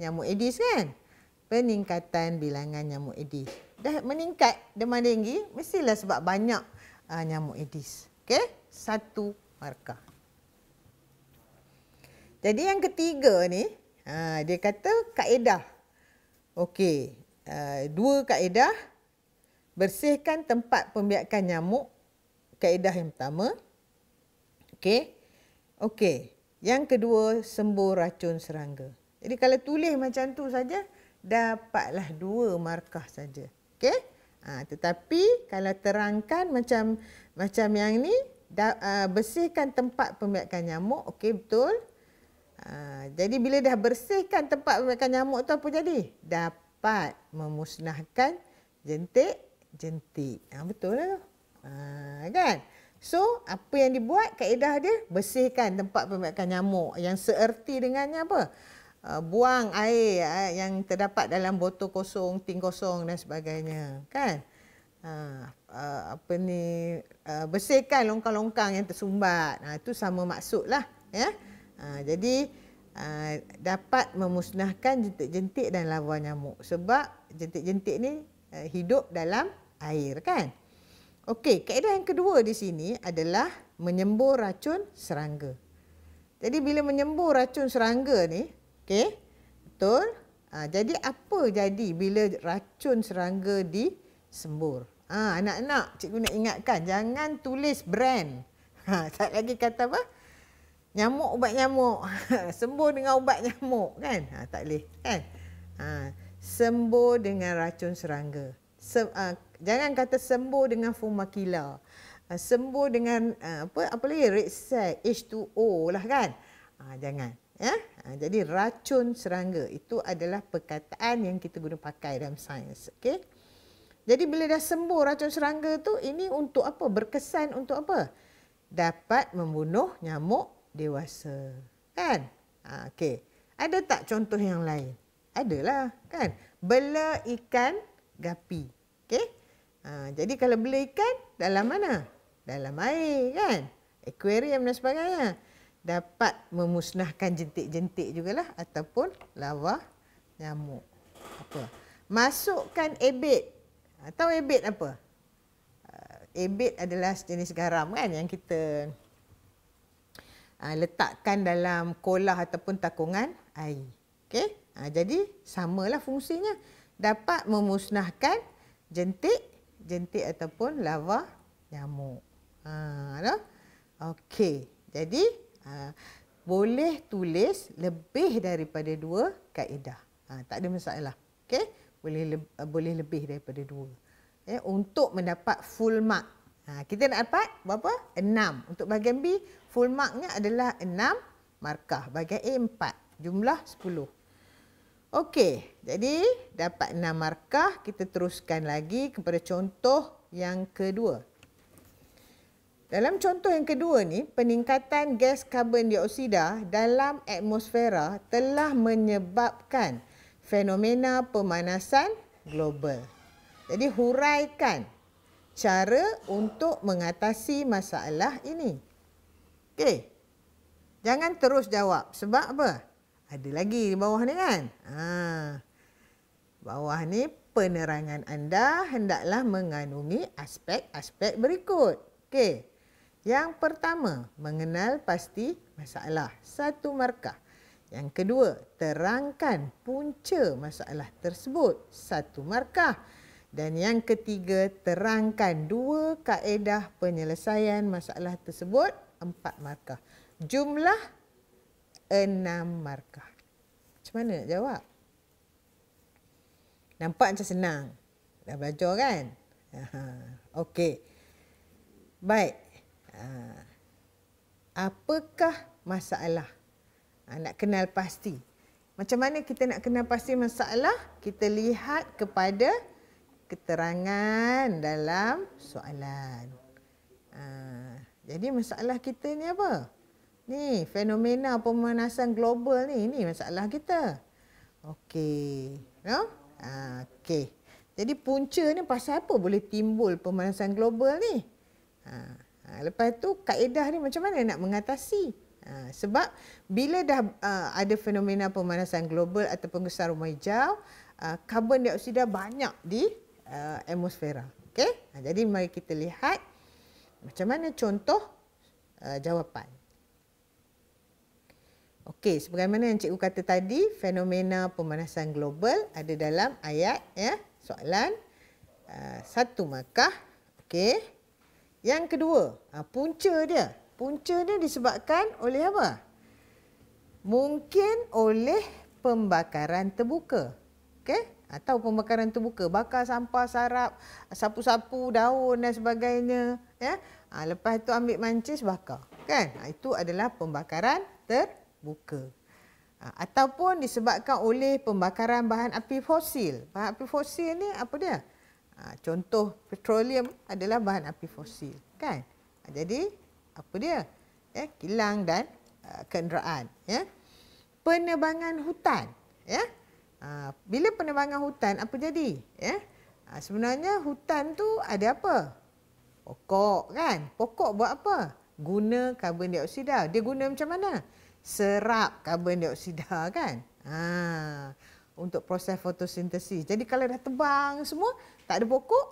nyamuk Aedes kan? Peningkatan bilangan nyamuk Aedes. Dah meningkat demam denggi, mestilah sebab banyak ha, nyamuk Aedes. Okey, satu markah. Jadi yang ketiga ni, ha, dia kata kaedah. Okey, uh, dua kaedah. Bersihkan tempat pembiakan nyamuk. Kaedah yang pertama. Okey. Okey. Yang kedua, sembuh racun serangga. Jadi kalau tulis macam tu saja, dapatlah dua markah saja. Okey. Ha, tetapi kalau terangkan macam macam yang ni, da, uh, bersihkan tempat pembiakan nyamuk. Okey, betul. Ha, jadi bila dah bersihkan tempat pemakan nyamuk tu apa jadi? Dapat memusnahkan jentik jentik. Ha, betul lah tu. Ha, kan? So, apa yang dibuat, kaedah dia, bersihkan tempat pemakan nyamuk yang seerti dengannya apa? Uh, buang air uh, yang terdapat dalam botol kosong, ting kosong dan sebagainya. Kan? Uh, uh, apa ni? Uh, bersihkan longkang-longkang yang tersumbat. Nah, uh, itu sama maksud lah. Ya? Ha, jadi ha, dapat memusnahkan jentik-jentik dan larva nyamuk sebab jentik-jentik ni ha, hidup dalam air kan. Okey, kaedah yang kedua di sini adalah menyembur racun serangga. Jadi bila menyembur racun serangga ni, okey? Betul? Ha, jadi apa jadi bila racun serangga disembur? Ah ha, anak-anak, cikgu nak ingatkan jangan tulis brand. Ha, tak lagi kata apa? nyamuk ubat nyamuk sembuh dengan ubat nyamuk kan ha, tak boleh kan ha, sembuh dengan racun serangga Sem, uh, ha, jangan kata sembuh dengan fumakila uh, ha, sembuh dengan uh, apa apa lagi red sac H2O lah kan ha, jangan ya ha, jadi racun serangga itu adalah perkataan yang kita guna pakai dalam sains okey jadi bila dah sembuh racun serangga tu ini untuk apa berkesan untuk apa dapat membunuh nyamuk dewasa. Kan? Ha, Okey. Ada tak contoh yang lain? Adalah. Kan? Bela ikan gapi. Okey? Ha, jadi kalau bela ikan, dalam mana? Dalam air. Kan? Aquarium dan sebagainya. Dapat memusnahkan jentik-jentik juga lah Ataupun lava nyamuk. Apa? Masukkan ebit. Tahu ebit apa? Ha, ebit adalah jenis garam kan yang kita uh, letakkan dalam kolah ataupun takungan air. Okey? Uh, jadi samalah fungsinya. Dapat memusnahkan jentik, jentik ataupun lava nyamuk. Ha, uh, Okey. Jadi uh, boleh tulis lebih daripada dua kaedah. Ha, tak ada masalah. Okey? Boleh le- boleh lebih daripada dua. Ya, untuk mendapat full mark Ha, kita nak dapat berapa? 6. Untuk bahagian B, full marknya adalah 6 markah. Bahagian A, 4. Jumlah 10. Okey, jadi dapat 6 markah. Kita teruskan lagi kepada contoh yang kedua. Dalam contoh yang kedua ni, peningkatan gas karbon dioksida dalam atmosfera telah menyebabkan fenomena pemanasan global. Jadi huraikan cara untuk mengatasi masalah ini. Okey. Jangan terus jawab. Sebab apa? Ada lagi di bawah ni kan? Ha. Bawah ni penerangan anda hendaklah mengandungi aspek-aspek berikut. Okey. Yang pertama, mengenal pasti masalah. Satu markah. Yang kedua, terangkan punca masalah tersebut. Satu markah. Satu markah. Dan yang ketiga, terangkan dua kaedah penyelesaian masalah tersebut, empat markah. Jumlah enam markah. Macam mana nak jawab? Nampak macam senang. Dah belajar kan? Okey. Baik. Ha. Apakah masalah? Ha, nak kenal pasti. Macam mana kita nak kenal pasti masalah? Kita lihat kepada keterangan dalam soalan. Ha, jadi masalah kita ni apa? Ni fenomena pemanasan global ni, ni masalah kita. Okey. No? Ha, Okey. Jadi punca ni pasal apa boleh timbul pemanasan global ni? Ha, ha, lepas tu kaedah ni macam mana nak mengatasi? Ha, sebab bila dah uh, ada fenomena pemanasan global ataupun gesar rumah hijau, uh, karbon dioksida banyak di uh, atmosfera. Okey? Ha, jadi mari kita lihat macam mana contoh uh, jawapan. Okey, sebagaimana yang cikgu kata tadi, fenomena pemanasan global ada dalam ayat ya, soalan uh, satu markah. Okey. Yang kedua, uh, punca dia. Punca dia disebabkan oleh apa? Mungkin oleh pembakaran terbuka. Okey atau pembakaran terbuka bakar sampah sarap sapu-sapu daun dan sebagainya ya ha, lepas itu ambil mancis bakar kan ha, itu adalah pembakaran terbuka ha, ataupun disebabkan oleh pembakaran bahan api fosil bahan api fosil ni apa dia ha, contoh petroleum adalah bahan api fosil kan ha, jadi apa dia ya kilang dan uh, kenderaan ya penebangan hutan ya Ha, bila penebangan hutan apa jadi? Ya. Ha, sebenarnya hutan tu ada apa? Pokok kan? Pokok buat apa? Guna karbon dioksida. Dia guna macam mana? Serap karbon dioksida kan? Ha, untuk proses fotosintesis. Jadi kalau dah tebang semua, tak ada pokok,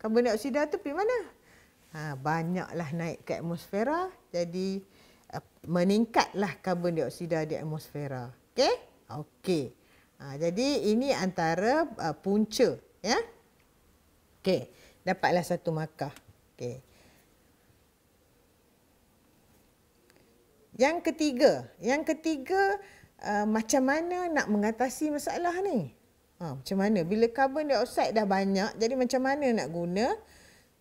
karbon dioksida tu pergi mana? Ha, banyaklah naik ke atmosfera. Jadi meningkatlah karbon dioksida di atmosfera. Okey? Okey. Ha, jadi ini antara uh, punca ya. Okey, dapatlah satu markah. Okey. Yang ketiga, yang ketiga uh, macam mana nak mengatasi masalah ni? Ha, macam mana bila carbon dioxide dah banyak, jadi macam mana nak guna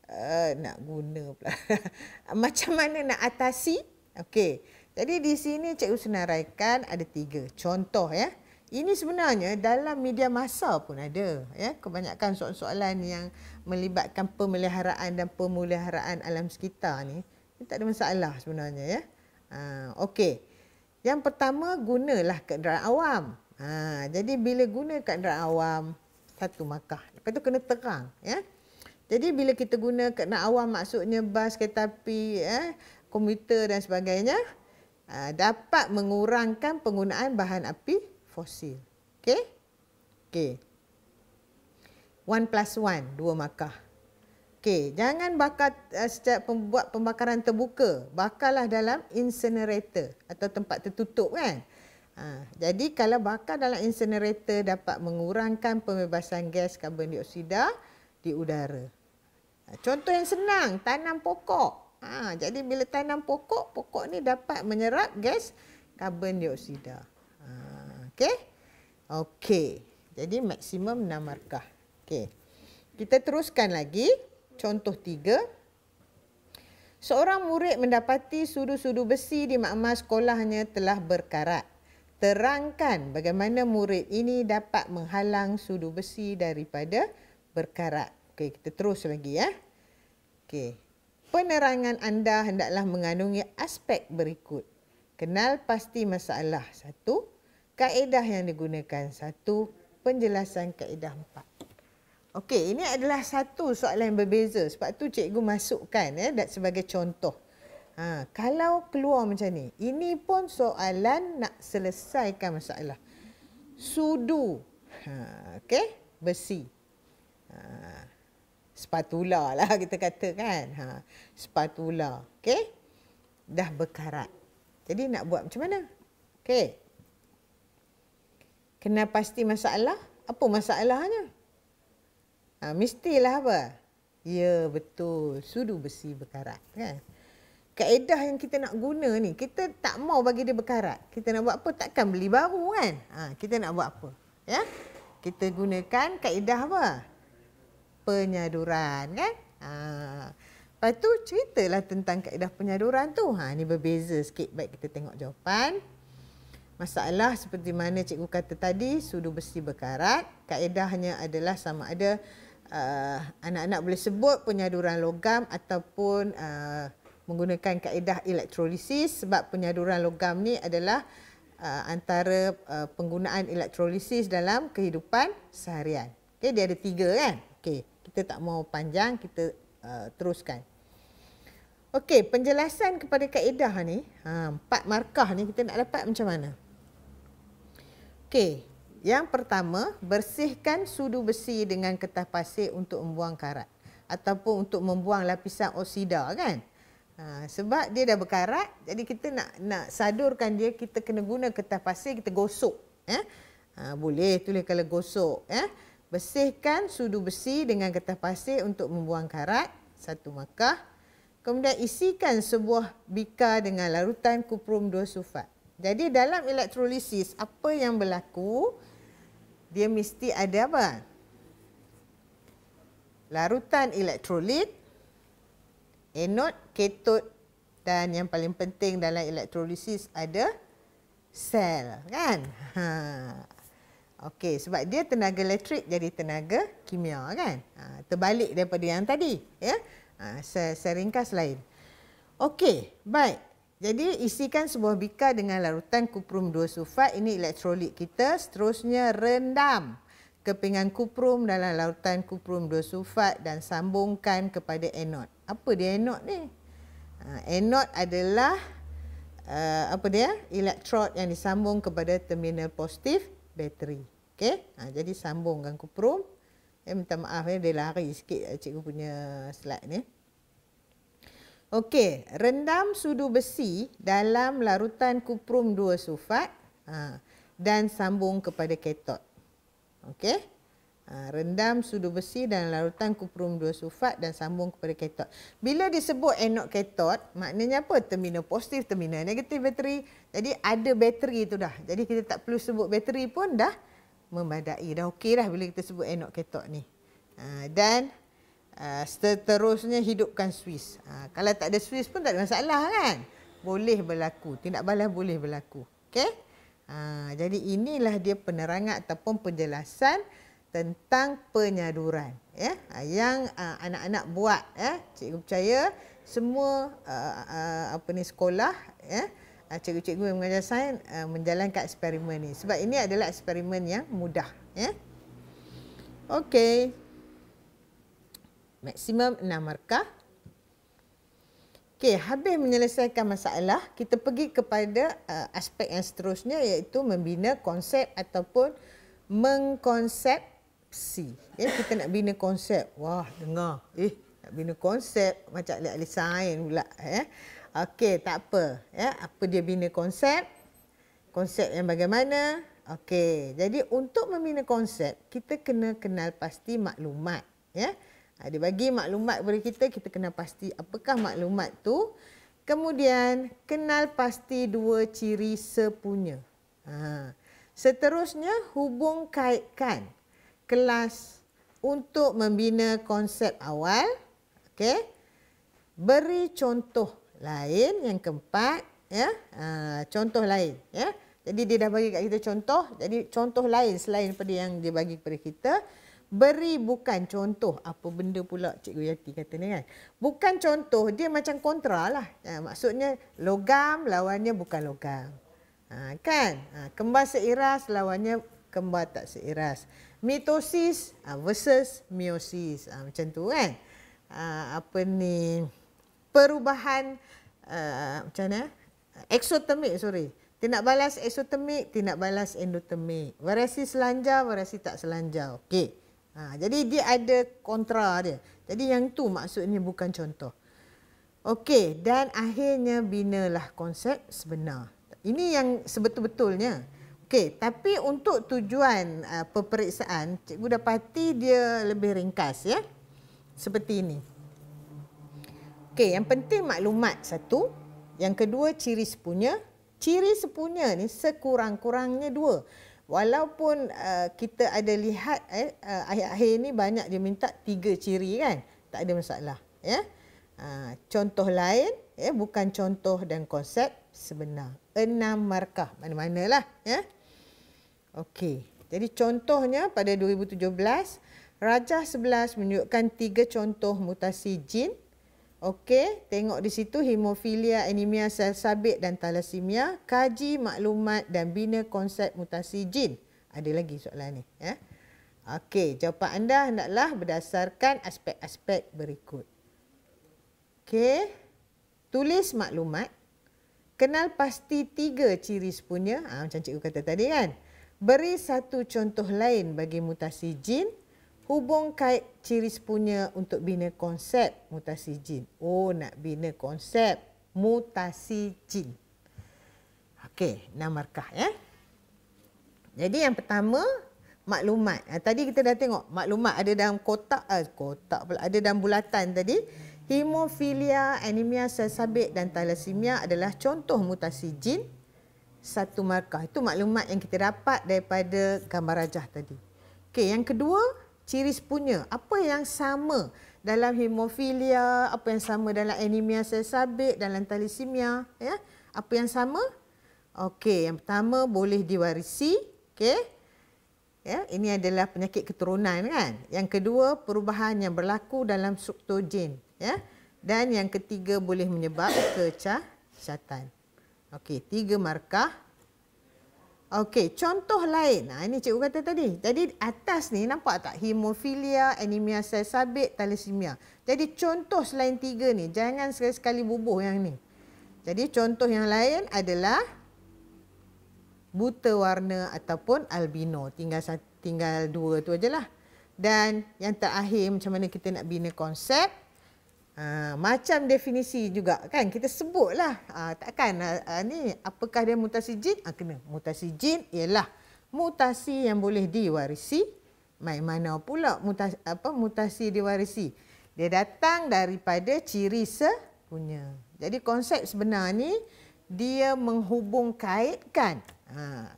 uh, nak guna pula. macam mana nak atasi? Okey. Jadi di sini cikgu senaraikan ada tiga contoh ya. Ini sebenarnya dalam media masa pun ada ya kebanyakan soalan-soalan yang melibatkan pemeliharaan dan pemuliharaan alam sekitar ni tak ada masalah sebenarnya ya. Ha okey. Yang pertama gunalah kenderaan awam. Ha jadi bila guna kenderaan awam satu makah. Lepas tu kena terang ya. Jadi bila kita guna kenderaan awam maksudnya bas, kereta api eh komputer dan sebagainya ah, dapat mengurangkan penggunaan bahan api fosil. Okey? Okey. 1 plus 1, 2 markah. Okey, jangan bakar uh, eh, setiap pembuat pembakaran terbuka. Bakarlah dalam incinerator atau tempat tertutup kan? Ha, jadi kalau bakar dalam incinerator dapat mengurangkan pembebasan gas karbon dioksida di udara. Ha, contoh yang senang, tanam pokok. Ha, jadi bila tanam pokok, pokok ni dapat menyerap gas karbon dioksida. Okey. Okey. Jadi maksimum 6 markah. Okey. Kita teruskan lagi contoh 3. Seorang murid mendapati sudu-sudu besi di makmal sekolahnya telah berkarat. Terangkan bagaimana murid ini dapat menghalang sudu besi daripada berkarat. Okey, kita terus lagi ya. Okey. Penerangan anda hendaklah mengandungi aspek berikut. Kenal pasti masalah. Satu, kaedah yang digunakan. Satu, penjelasan kaedah empat. Okey, ini adalah satu soalan yang berbeza. Sebab tu cikgu masukkan ya, eh, dan sebagai contoh. Ha, kalau keluar macam ni, ini pun soalan nak selesaikan masalah. Sudu, ha, okey, besi. Ha, spatula lah kita kata kan. Ha, spatula, okey. Dah berkarat. Jadi nak buat macam mana? Okey kena pasti masalah, apa masalahnya? Ha, mestilah apa? Ya, betul. Sudu besi berkarat. Kan? Kaedah yang kita nak guna ni, kita tak mau bagi dia berkarat. Kita nak buat apa? Takkan beli baru kan? Ha, kita nak buat apa? Ya? Kita gunakan kaedah apa? Penyaduran kan? Ha. Lepas tu ceritalah tentang kaedah penyaduran tu. Ha, ni berbeza sikit. Baik kita tengok Jawapan. Masalah seperti mana cikgu kata tadi, sudu besi berkarat. Kaedahnya adalah sama ada uh, anak-anak boleh sebut penyaduran logam ataupun uh, menggunakan kaedah elektrolisis sebab penyaduran logam ni adalah uh, antara uh, penggunaan elektrolisis dalam kehidupan seharian. Okay, dia ada tiga kan? Okay, kita tak mau panjang, kita uh, teruskan. Okey, penjelasan kepada kaedah ni, ha, empat markah ni kita nak dapat macam mana? Okey, yang pertama, bersihkan sudu besi dengan kertas pasir untuk membuang karat ataupun untuk membuang lapisan oksida kan? Ha, sebab dia dah berkarat, jadi kita nak nak sadurkan dia, kita kena guna kertas pasir, kita gosok. Eh? Ha, boleh, tulis kalau gosok. Eh? Bersihkan sudu besi dengan kertas pasir untuk membuang karat, satu makah. Kemudian isikan sebuah bika dengan larutan kuprum 2 sulfat. Jadi dalam elektrolisis apa yang berlaku? Dia mesti ada apa? Larutan elektrolit, anod, ketod dan yang paling penting dalam elektrolisis ada sel, kan? Ha. Okey, sebab dia tenaga elektrik jadi tenaga kimia, kan? Ha, terbalik daripada yang tadi, ya? Ha, seringkas lain. Okey, baik. Jadi isikan sebuah bika dengan larutan kuprum 2 sulfat ini elektrolit kita. Seterusnya rendam kepingan kuprum dalam larutan kuprum 2 sulfat dan sambungkan kepada anod. Apa dia anod ni? Anod ha, adalah eh, apa dia? Elektrod yang disambung kepada terminal positif bateri. Okey. Ha, jadi sambungkan kuprum. Eh minta maaf eh, dia lari sikit eh, cikgu punya slide ni. Okey, rendam sudu besi dalam larutan kuprum 2 sulfat ha, dan sambung kepada ketot. Okey. Ha, rendam sudu besi dan larutan kuprum 2 sulfat dan sambung kepada ketot. Bila disebut enok ketot, maknanya apa? Terminal positif, terminal negatif bateri. Jadi ada bateri itu dah. Jadi kita tak perlu sebut bateri pun dah memadai. Dah okey dah bila kita sebut enok ketot ni. Ha, dan Ah, seterusnya hidupkan Swiss. Ha, kalau tak ada Swiss pun tak ada masalah kan? Boleh berlaku. Tindak balas boleh berlaku. Okay? Ha, ah, jadi inilah dia penerangan ataupun penjelasan tentang penyaduran ya yang anak-anak uh, buat ya cikgu percaya semua uh, uh, apa ni sekolah ya uh, cikgu-cikgu yang mengajar sains uh, menjalankan eksperimen ini. sebab ini adalah eksperimen yang mudah ya okey maksimum 6 markah. Okey, habis menyelesaikan masalah, kita pergi kepada uh, aspek yang seterusnya iaitu membina konsep ataupun mengkonsepsi. Ya, kita nak bina konsep. Wah, dengar. Eh, nak bina konsep macam ahli sains pula, ya. Okey, tak apa. Ya, apa dia bina konsep? Konsep yang bagaimana? Okey, jadi untuk membina konsep, kita kena kenal pasti maklumat, ya. Ha, bagi maklumat kepada kita, kita kena pasti apakah maklumat tu. Kemudian, kenal pasti dua ciri sepunya. Ha. Seterusnya, hubung kaitkan kelas untuk membina konsep awal. okay Beri contoh lain yang keempat, ya. Ha, contoh lain, ya. Jadi dia dah bagi kat kita contoh, jadi contoh lain selain daripada yang dia bagi kepada kita beri bukan contoh apa benda pula cikgu Yati kata ni kan bukan contoh dia macam kontra lah ha, maksudnya logam lawannya bukan logam ha, kan ha, kembar seiras lawannya kembar tak seiras mitosis ha, versus meiosis ha, macam tu kan ha, apa ni perubahan uh, macam mana eksotermik sorry dia nak balas esotermik, dia nak balas endotermik. Variasi selanjau, variasi tak selanjau. Okey. Ha, jadi dia ada kontra dia. Jadi yang tu maksudnya bukan contoh. Okey, dan akhirnya bina lah konsep sebenar. Ini yang sebetul-betulnya. Okey, tapi untuk tujuan uh, peperiksaan, cikgu dapati dia lebih ringkas ya. Seperti ini. Okey, yang penting maklumat satu. Yang kedua, ciri sepunya. Ciri sepunya ni sekurang-kurangnya Dua walaupun uh, kita ada lihat eh, uh, akhir-akhir ni banyak dia minta tiga ciri kan tak ada masalah ya uh, contoh lain ya bukan contoh dan konsep sebenar enam markah mana-manalah ya okey jadi contohnya pada 2017 Rajah 11 menunjukkan tiga contoh mutasi jin Okey, tengok di situ hemofilia, anemia sel sabit dan thalassemia, kaji maklumat dan bina konsep mutasi gen. Ada lagi soalan ni, ya. Okey, jawapan anda hendaklah berdasarkan aspek-aspek berikut. Okey. Tulis maklumat. Kenal pasti tiga ciri sepunya. Ha, macam cikgu kata tadi kan. Beri satu contoh lain bagi mutasi gen hubung kait ciri punya untuk bina konsep mutasi jin. Oh, nak bina konsep mutasi jin. Okey, enam markah ya. Jadi yang pertama, maklumat. Ah, tadi kita dah tengok maklumat ada dalam kotak, eh, kotak pula, ada dalam bulatan tadi. Hemofilia, anemia sel dan thalassemia adalah contoh mutasi jin satu markah. Itu maklumat yang kita dapat daripada gambar rajah tadi. Okey, yang kedua, Ciri punya apa yang sama dalam hemofilia apa yang sama dalam anemia sel sabit dalam talisimia ya apa yang sama okey yang pertama boleh diwarisi okey ya ini adalah penyakit keturunan kan yang kedua perubahan yang berlaku dalam struktur gen ya dan yang ketiga boleh menyebab kecacatan okey tiga markah Okey, contoh lain. Nah, ha, ini cikgu kata tadi. Jadi atas ni nampak tak? Hemofilia, anemia sel sabit, thalassemia. Jadi contoh selain tiga ni. Jangan sekali-sekali bubuh yang ni. Jadi contoh yang lain adalah buta warna ataupun albino. Tinggal tinggal dua tu lah. Dan yang terakhir macam mana kita nak bina konsep. Ha, macam definisi juga kan kita sebutlah ha, takkan ha, ni apakah dia mutasi jin ha, kena mutasi jin ialah mutasi yang boleh diwarisi mai mana pula mutasi apa mutasi diwarisi dia datang daripada ciri sepunya jadi konsep sebenar ni dia menghubung kaitkan ha,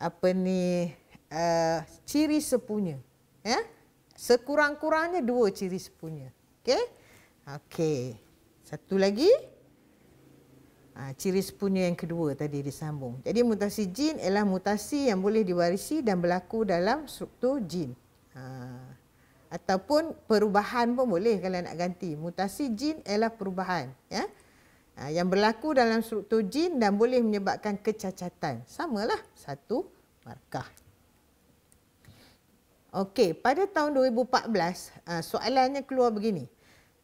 apa ni uh, ciri sepunya ya sekurang-kurangnya dua ciri sepunya okey Okey. Satu lagi. Ha, ciri sepunya yang kedua tadi disambung. Jadi mutasi jin ialah mutasi yang boleh diwarisi dan berlaku dalam struktur jin. Ha. Ataupun perubahan pun boleh kalau nak ganti. Mutasi jin ialah perubahan. Ya. Ha, yang berlaku dalam struktur jin dan boleh menyebabkan kecacatan. sama lah satu markah. Okey, pada tahun 2014, soalannya keluar begini.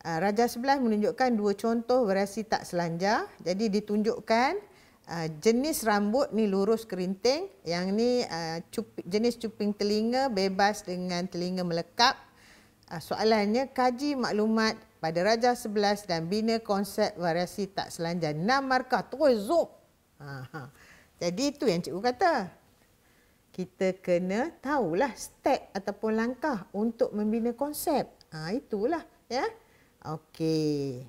Ah, Raja sebelah menunjukkan dua contoh variasi tak selanjar. Jadi ditunjukkan ah, jenis rambut ni lurus kerinting. Yang ni ah, jenis cuping telinga bebas dengan telinga melekap. Soalannya kaji maklumat pada Raja Sebelas dan bina konsep variasi tak selanjar. Enam markah terus zoom. Jadi itu yang cikgu kata. Kita kena tahulah step ataupun langkah untuk membina konsep. itulah. Ya. Okey.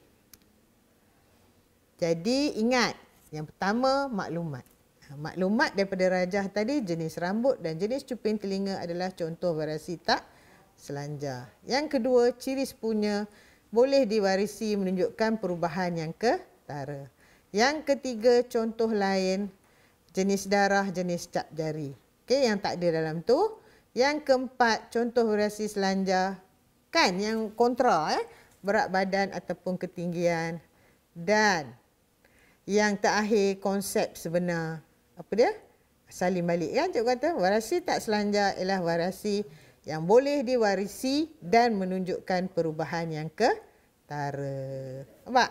Jadi ingat, yang pertama maklumat. Ha, maklumat daripada rajah tadi, jenis rambut dan jenis cuping telinga adalah contoh variasi tak selanjar. Yang kedua, ciri sepunya boleh diwarisi menunjukkan perubahan yang ketara. Yang ketiga, contoh lain, jenis darah, jenis cap jari. Okey, yang tak ada dalam tu. Yang keempat, contoh variasi selanjar. Kan, yang kontra eh berat badan ataupun ketinggian dan yang terakhir konsep sebenar apa dia salim balik kan ya, cikgu kata warasi tak selanjar ialah warasi yang boleh diwarisi dan menunjukkan perubahan yang ketara. Nampak?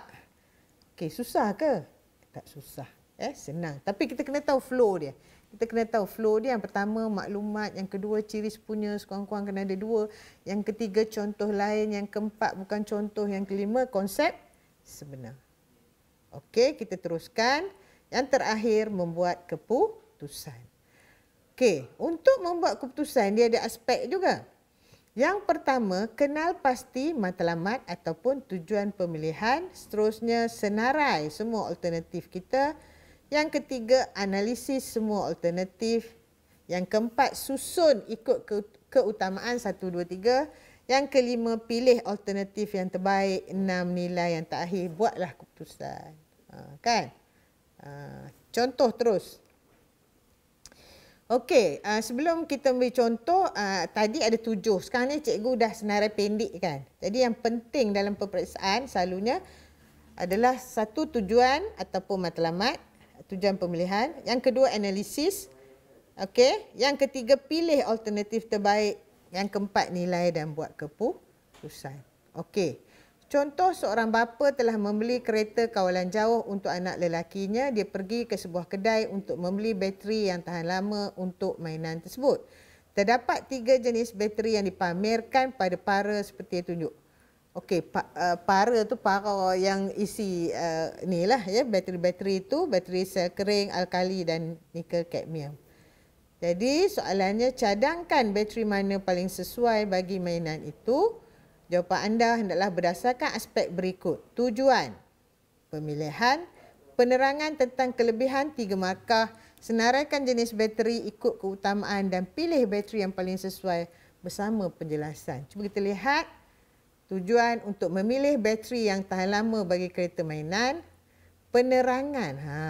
Okey, susah ke? Tak susah. Eh, senang. Tapi kita kena tahu flow dia kita kena tahu flow dia yang pertama maklumat yang kedua ciri sepunya sekurang-kurang kena ada dua yang ketiga contoh lain yang keempat bukan contoh yang kelima konsep sebenar okey kita teruskan yang terakhir membuat keputusan okey untuk membuat keputusan dia ada aspek juga yang pertama, kenal pasti matlamat ataupun tujuan pemilihan. Seterusnya, senarai semua alternatif kita yang ketiga, analisis semua alternatif. Yang keempat, susun ikut ke- keutamaan 1, 2, 3. Yang kelima, pilih alternatif yang terbaik. Enam, nilai yang terakhir. Buatlah keputusan. Ha, kan? Ha, contoh terus. Okey, uh, sebelum kita beri contoh, uh, tadi ada tujuh. Sekarang ni cikgu dah senarai pendek kan. Jadi yang penting dalam peperiksaan selalunya adalah satu tujuan ataupun matlamat tujuan pemilihan. Yang kedua analisis. Okey. Yang ketiga pilih alternatif terbaik. Yang keempat nilai dan buat keputusan. Okey. Contoh seorang bapa telah membeli kereta kawalan jauh untuk anak lelakinya. Dia pergi ke sebuah kedai untuk membeli bateri yang tahan lama untuk mainan tersebut. Terdapat tiga jenis bateri yang dipamerkan pada para seperti yang tunjuk. Okey, pa, uh, para tu para yang isi uh, eh, ni lah ya, bateri-bateri tu, bateri sel kering, alkali dan nikel kadmium. Jadi soalannya cadangkan bateri mana paling sesuai bagi mainan itu? Jawapan anda hendaklah berdasarkan aspek berikut. Tujuan, pemilihan, penerangan tentang kelebihan tiga markah, senaraikan jenis bateri ikut keutamaan dan pilih bateri yang paling sesuai bersama penjelasan. Cuba kita lihat tujuan untuk memilih bateri yang tahan lama bagi kereta mainan, penerangan. Ha,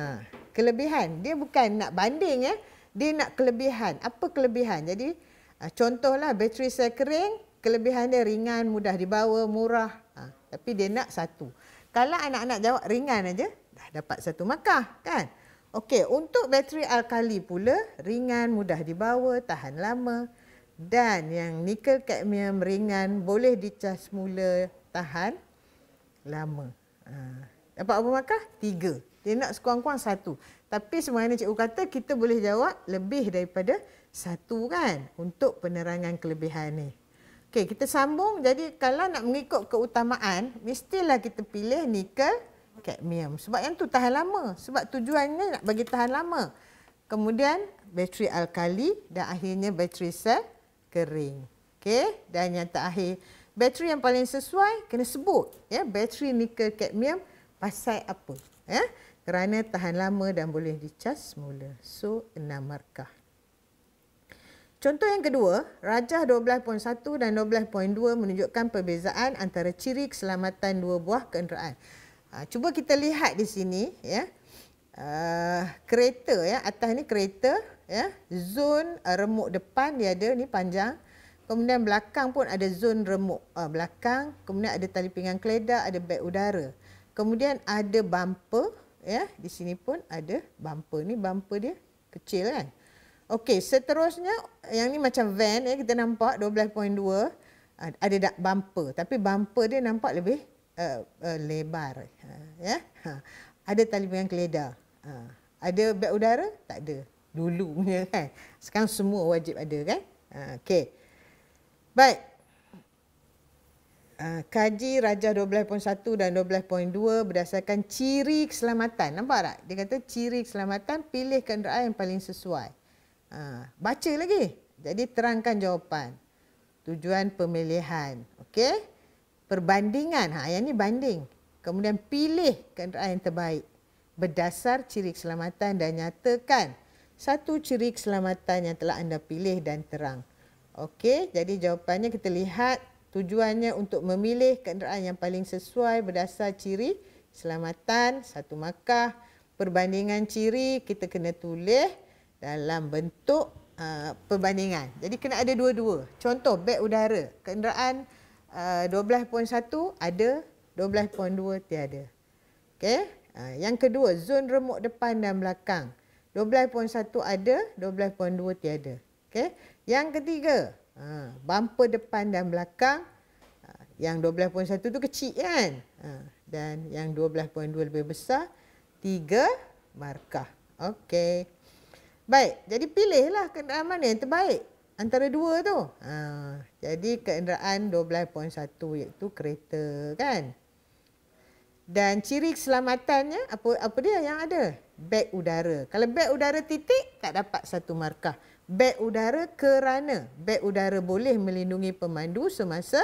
kelebihan. Dia bukan nak banding ya. Dia nak kelebihan. Apa kelebihan? Jadi ah, contohlah bateri saya kering, kelebihan dia ringan, mudah dibawa, murah. Ha, tapi dia nak satu. Kalau anak-anak jawab ringan aja, dah dapat satu markah, kan? Okey, untuk bateri alkali pula, ringan, mudah dibawa, tahan lama dan yang nikel kadmium ringan boleh dicas mula tahan lama. Ha. Dapat apa markah? Tiga. Dia nak sekurang-kurang satu. Tapi sebenarnya cikgu kata kita boleh jawab lebih daripada satu kan untuk penerangan kelebihan ni. Okey, kita sambung. Jadi kalau nak mengikut keutamaan, mestilah kita pilih nikel kadmium. Sebab yang tu tahan lama. Sebab tujuannya nak bagi tahan lama. Kemudian bateri alkali dan akhirnya bateri sel kering. Okey, dan yang terakhir, bateri yang paling sesuai kena sebut ya, bateri nikel cadmium pasal apa? Ya, kerana tahan lama dan boleh dicas semula. So, enam markah. Contoh yang kedua, rajah 12.1 dan 12.2 menunjukkan perbezaan antara ciri keselamatan dua buah kenderaan. Ha, cuba kita lihat di sini ya. Uh, kereta ya, atas ni kereta, ya zon uh, remuk depan dia ada ni panjang kemudian belakang pun ada zon remuk uh, belakang kemudian ada tali pinggang keledar ada beg udara kemudian ada bumper ya di sini pun ada bumper ni bumper dia kecil kan okey seterusnya yang ni macam van ya kita nampak 12.2 ada dak bumper tapi bumper dia nampak lebih uh, uh, lebar uh, ya ha. ada tali pinggang keledar uh. ada beg udara tak ada dulu punya kan. Sekarang semua wajib ada kan. Ha, okay. Baik. Uh, kaji Raja 12.1 dan 12.2 berdasarkan ciri keselamatan. Nampak tak? Dia kata ciri keselamatan pilih kenderaan yang paling sesuai. Uh, baca lagi. Jadi terangkan jawapan. Tujuan pemilihan. Okey. Perbandingan. Ha, yang ni banding. Kemudian pilih kenderaan yang terbaik. Berdasar ciri keselamatan dan nyatakan satu ciri keselamatan yang telah anda pilih dan terang. Okey, jadi jawapannya kita lihat tujuannya untuk memilih kenderaan yang paling sesuai berdasar ciri keselamatan satu markah perbandingan ciri kita kena tulis dalam bentuk uh, perbandingan. Jadi kena ada dua-dua. Contoh beg udara, kenderaan uh, 12.1 ada 12.2 tiada. Okey. Uh, yang kedua, zon remuk depan dan belakang. 12.1 ada, 12.2 tiada. Okey. Yang ketiga, ha, bumper depan dan belakang ha, yang 12.1 tu kecil kan? Ha, dan yang 12.2 lebih besar, tiga markah. Okey. Baik, jadi pilihlah kenderaan mana yang terbaik antara dua tu. Ha, jadi kenderaan 12.1 iaitu kereta kan? dan ciri keselamatannya apa apa dia yang ada beg udara kalau beg udara titik tak dapat satu markah beg udara kerana beg udara boleh melindungi pemandu semasa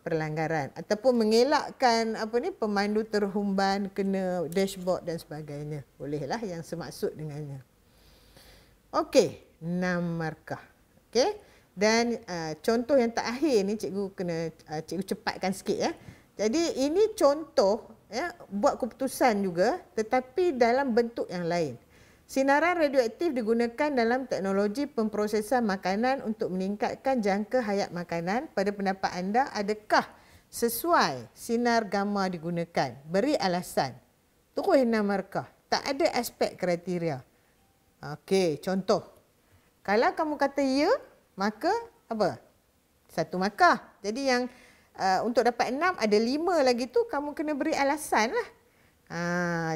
perlanggaran ataupun mengelakkan apa ni pemandu terhumban kena dashboard dan sebagainya bolehlah yang semaksud dengannya okey enam markah okey dan uh, contoh yang tak terakhir ni cikgu kena uh, cikgu cepatkan sikit ya jadi ini contoh ya, buat keputusan juga tetapi dalam bentuk yang lain. Sinaran radioaktif digunakan dalam teknologi pemprosesan makanan untuk meningkatkan jangka hayat makanan. Pada pendapat anda, adakah sesuai sinar gamma digunakan? Beri alasan. Terus enam markah. Tak ada aspek kriteria. Okey, contoh. Kalau kamu kata ya, maka apa? Satu markah. Jadi yang Ah, untuk dapat enam ada lima lagi tu kamu kena beri alasan lah. Ha,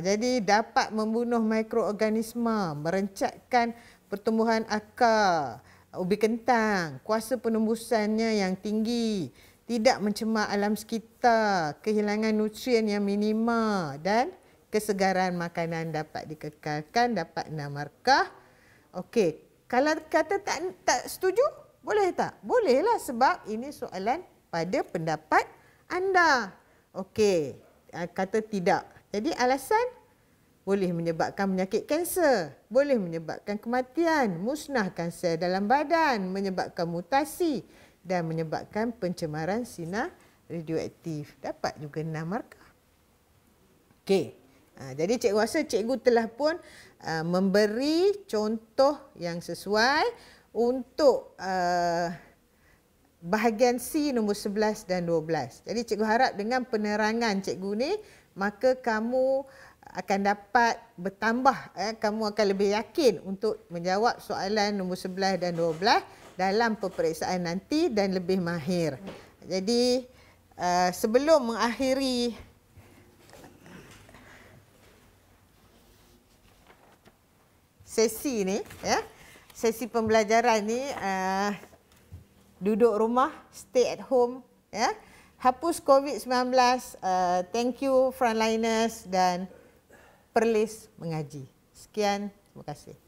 jadi dapat membunuh mikroorganisma, merencatkan pertumbuhan akar, ubi kentang, kuasa penembusannya yang tinggi, tidak mencemar alam sekitar, kehilangan nutrien yang minima dan kesegaran makanan dapat dikekalkan, dapat enam markah. Okey, kalau kata tak tak setuju, boleh tak? Bolehlah sebab ini soalan pada pendapat anda. Okey, ah, kata tidak. Jadi alasan boleh menyebabkan penyakit kanser, boleh menyebabkan kematian, musnahkan sel dalam badan, menyebabkan mutasi dan menyebabkan pencemaran sinar radioaktif. Dapat juga enam markah. Okey. Ha, jadi cikgu rasa cikgu telah pun uh, memberi contoh yang sesuai untuk uh, bahagian C nombor 11 dan 12. Jadi cikgu harap dengan penerangan cikgu ni maka kamu akan dapat bertambah eh kamu akan lebih yakin untuk menjawab soalan nombor 11 dan 12 dalam peperiksaan nanti dan lebih mahir. Jadi uh, sebelum mengakhiri sesi ni ya, sesi pembelajaran ni uh, duduk rumah, stay at home, ya. Hapus COVID-19, uh, thank you frontliners dan Perlis Mengaji. Sekian, terima kasih.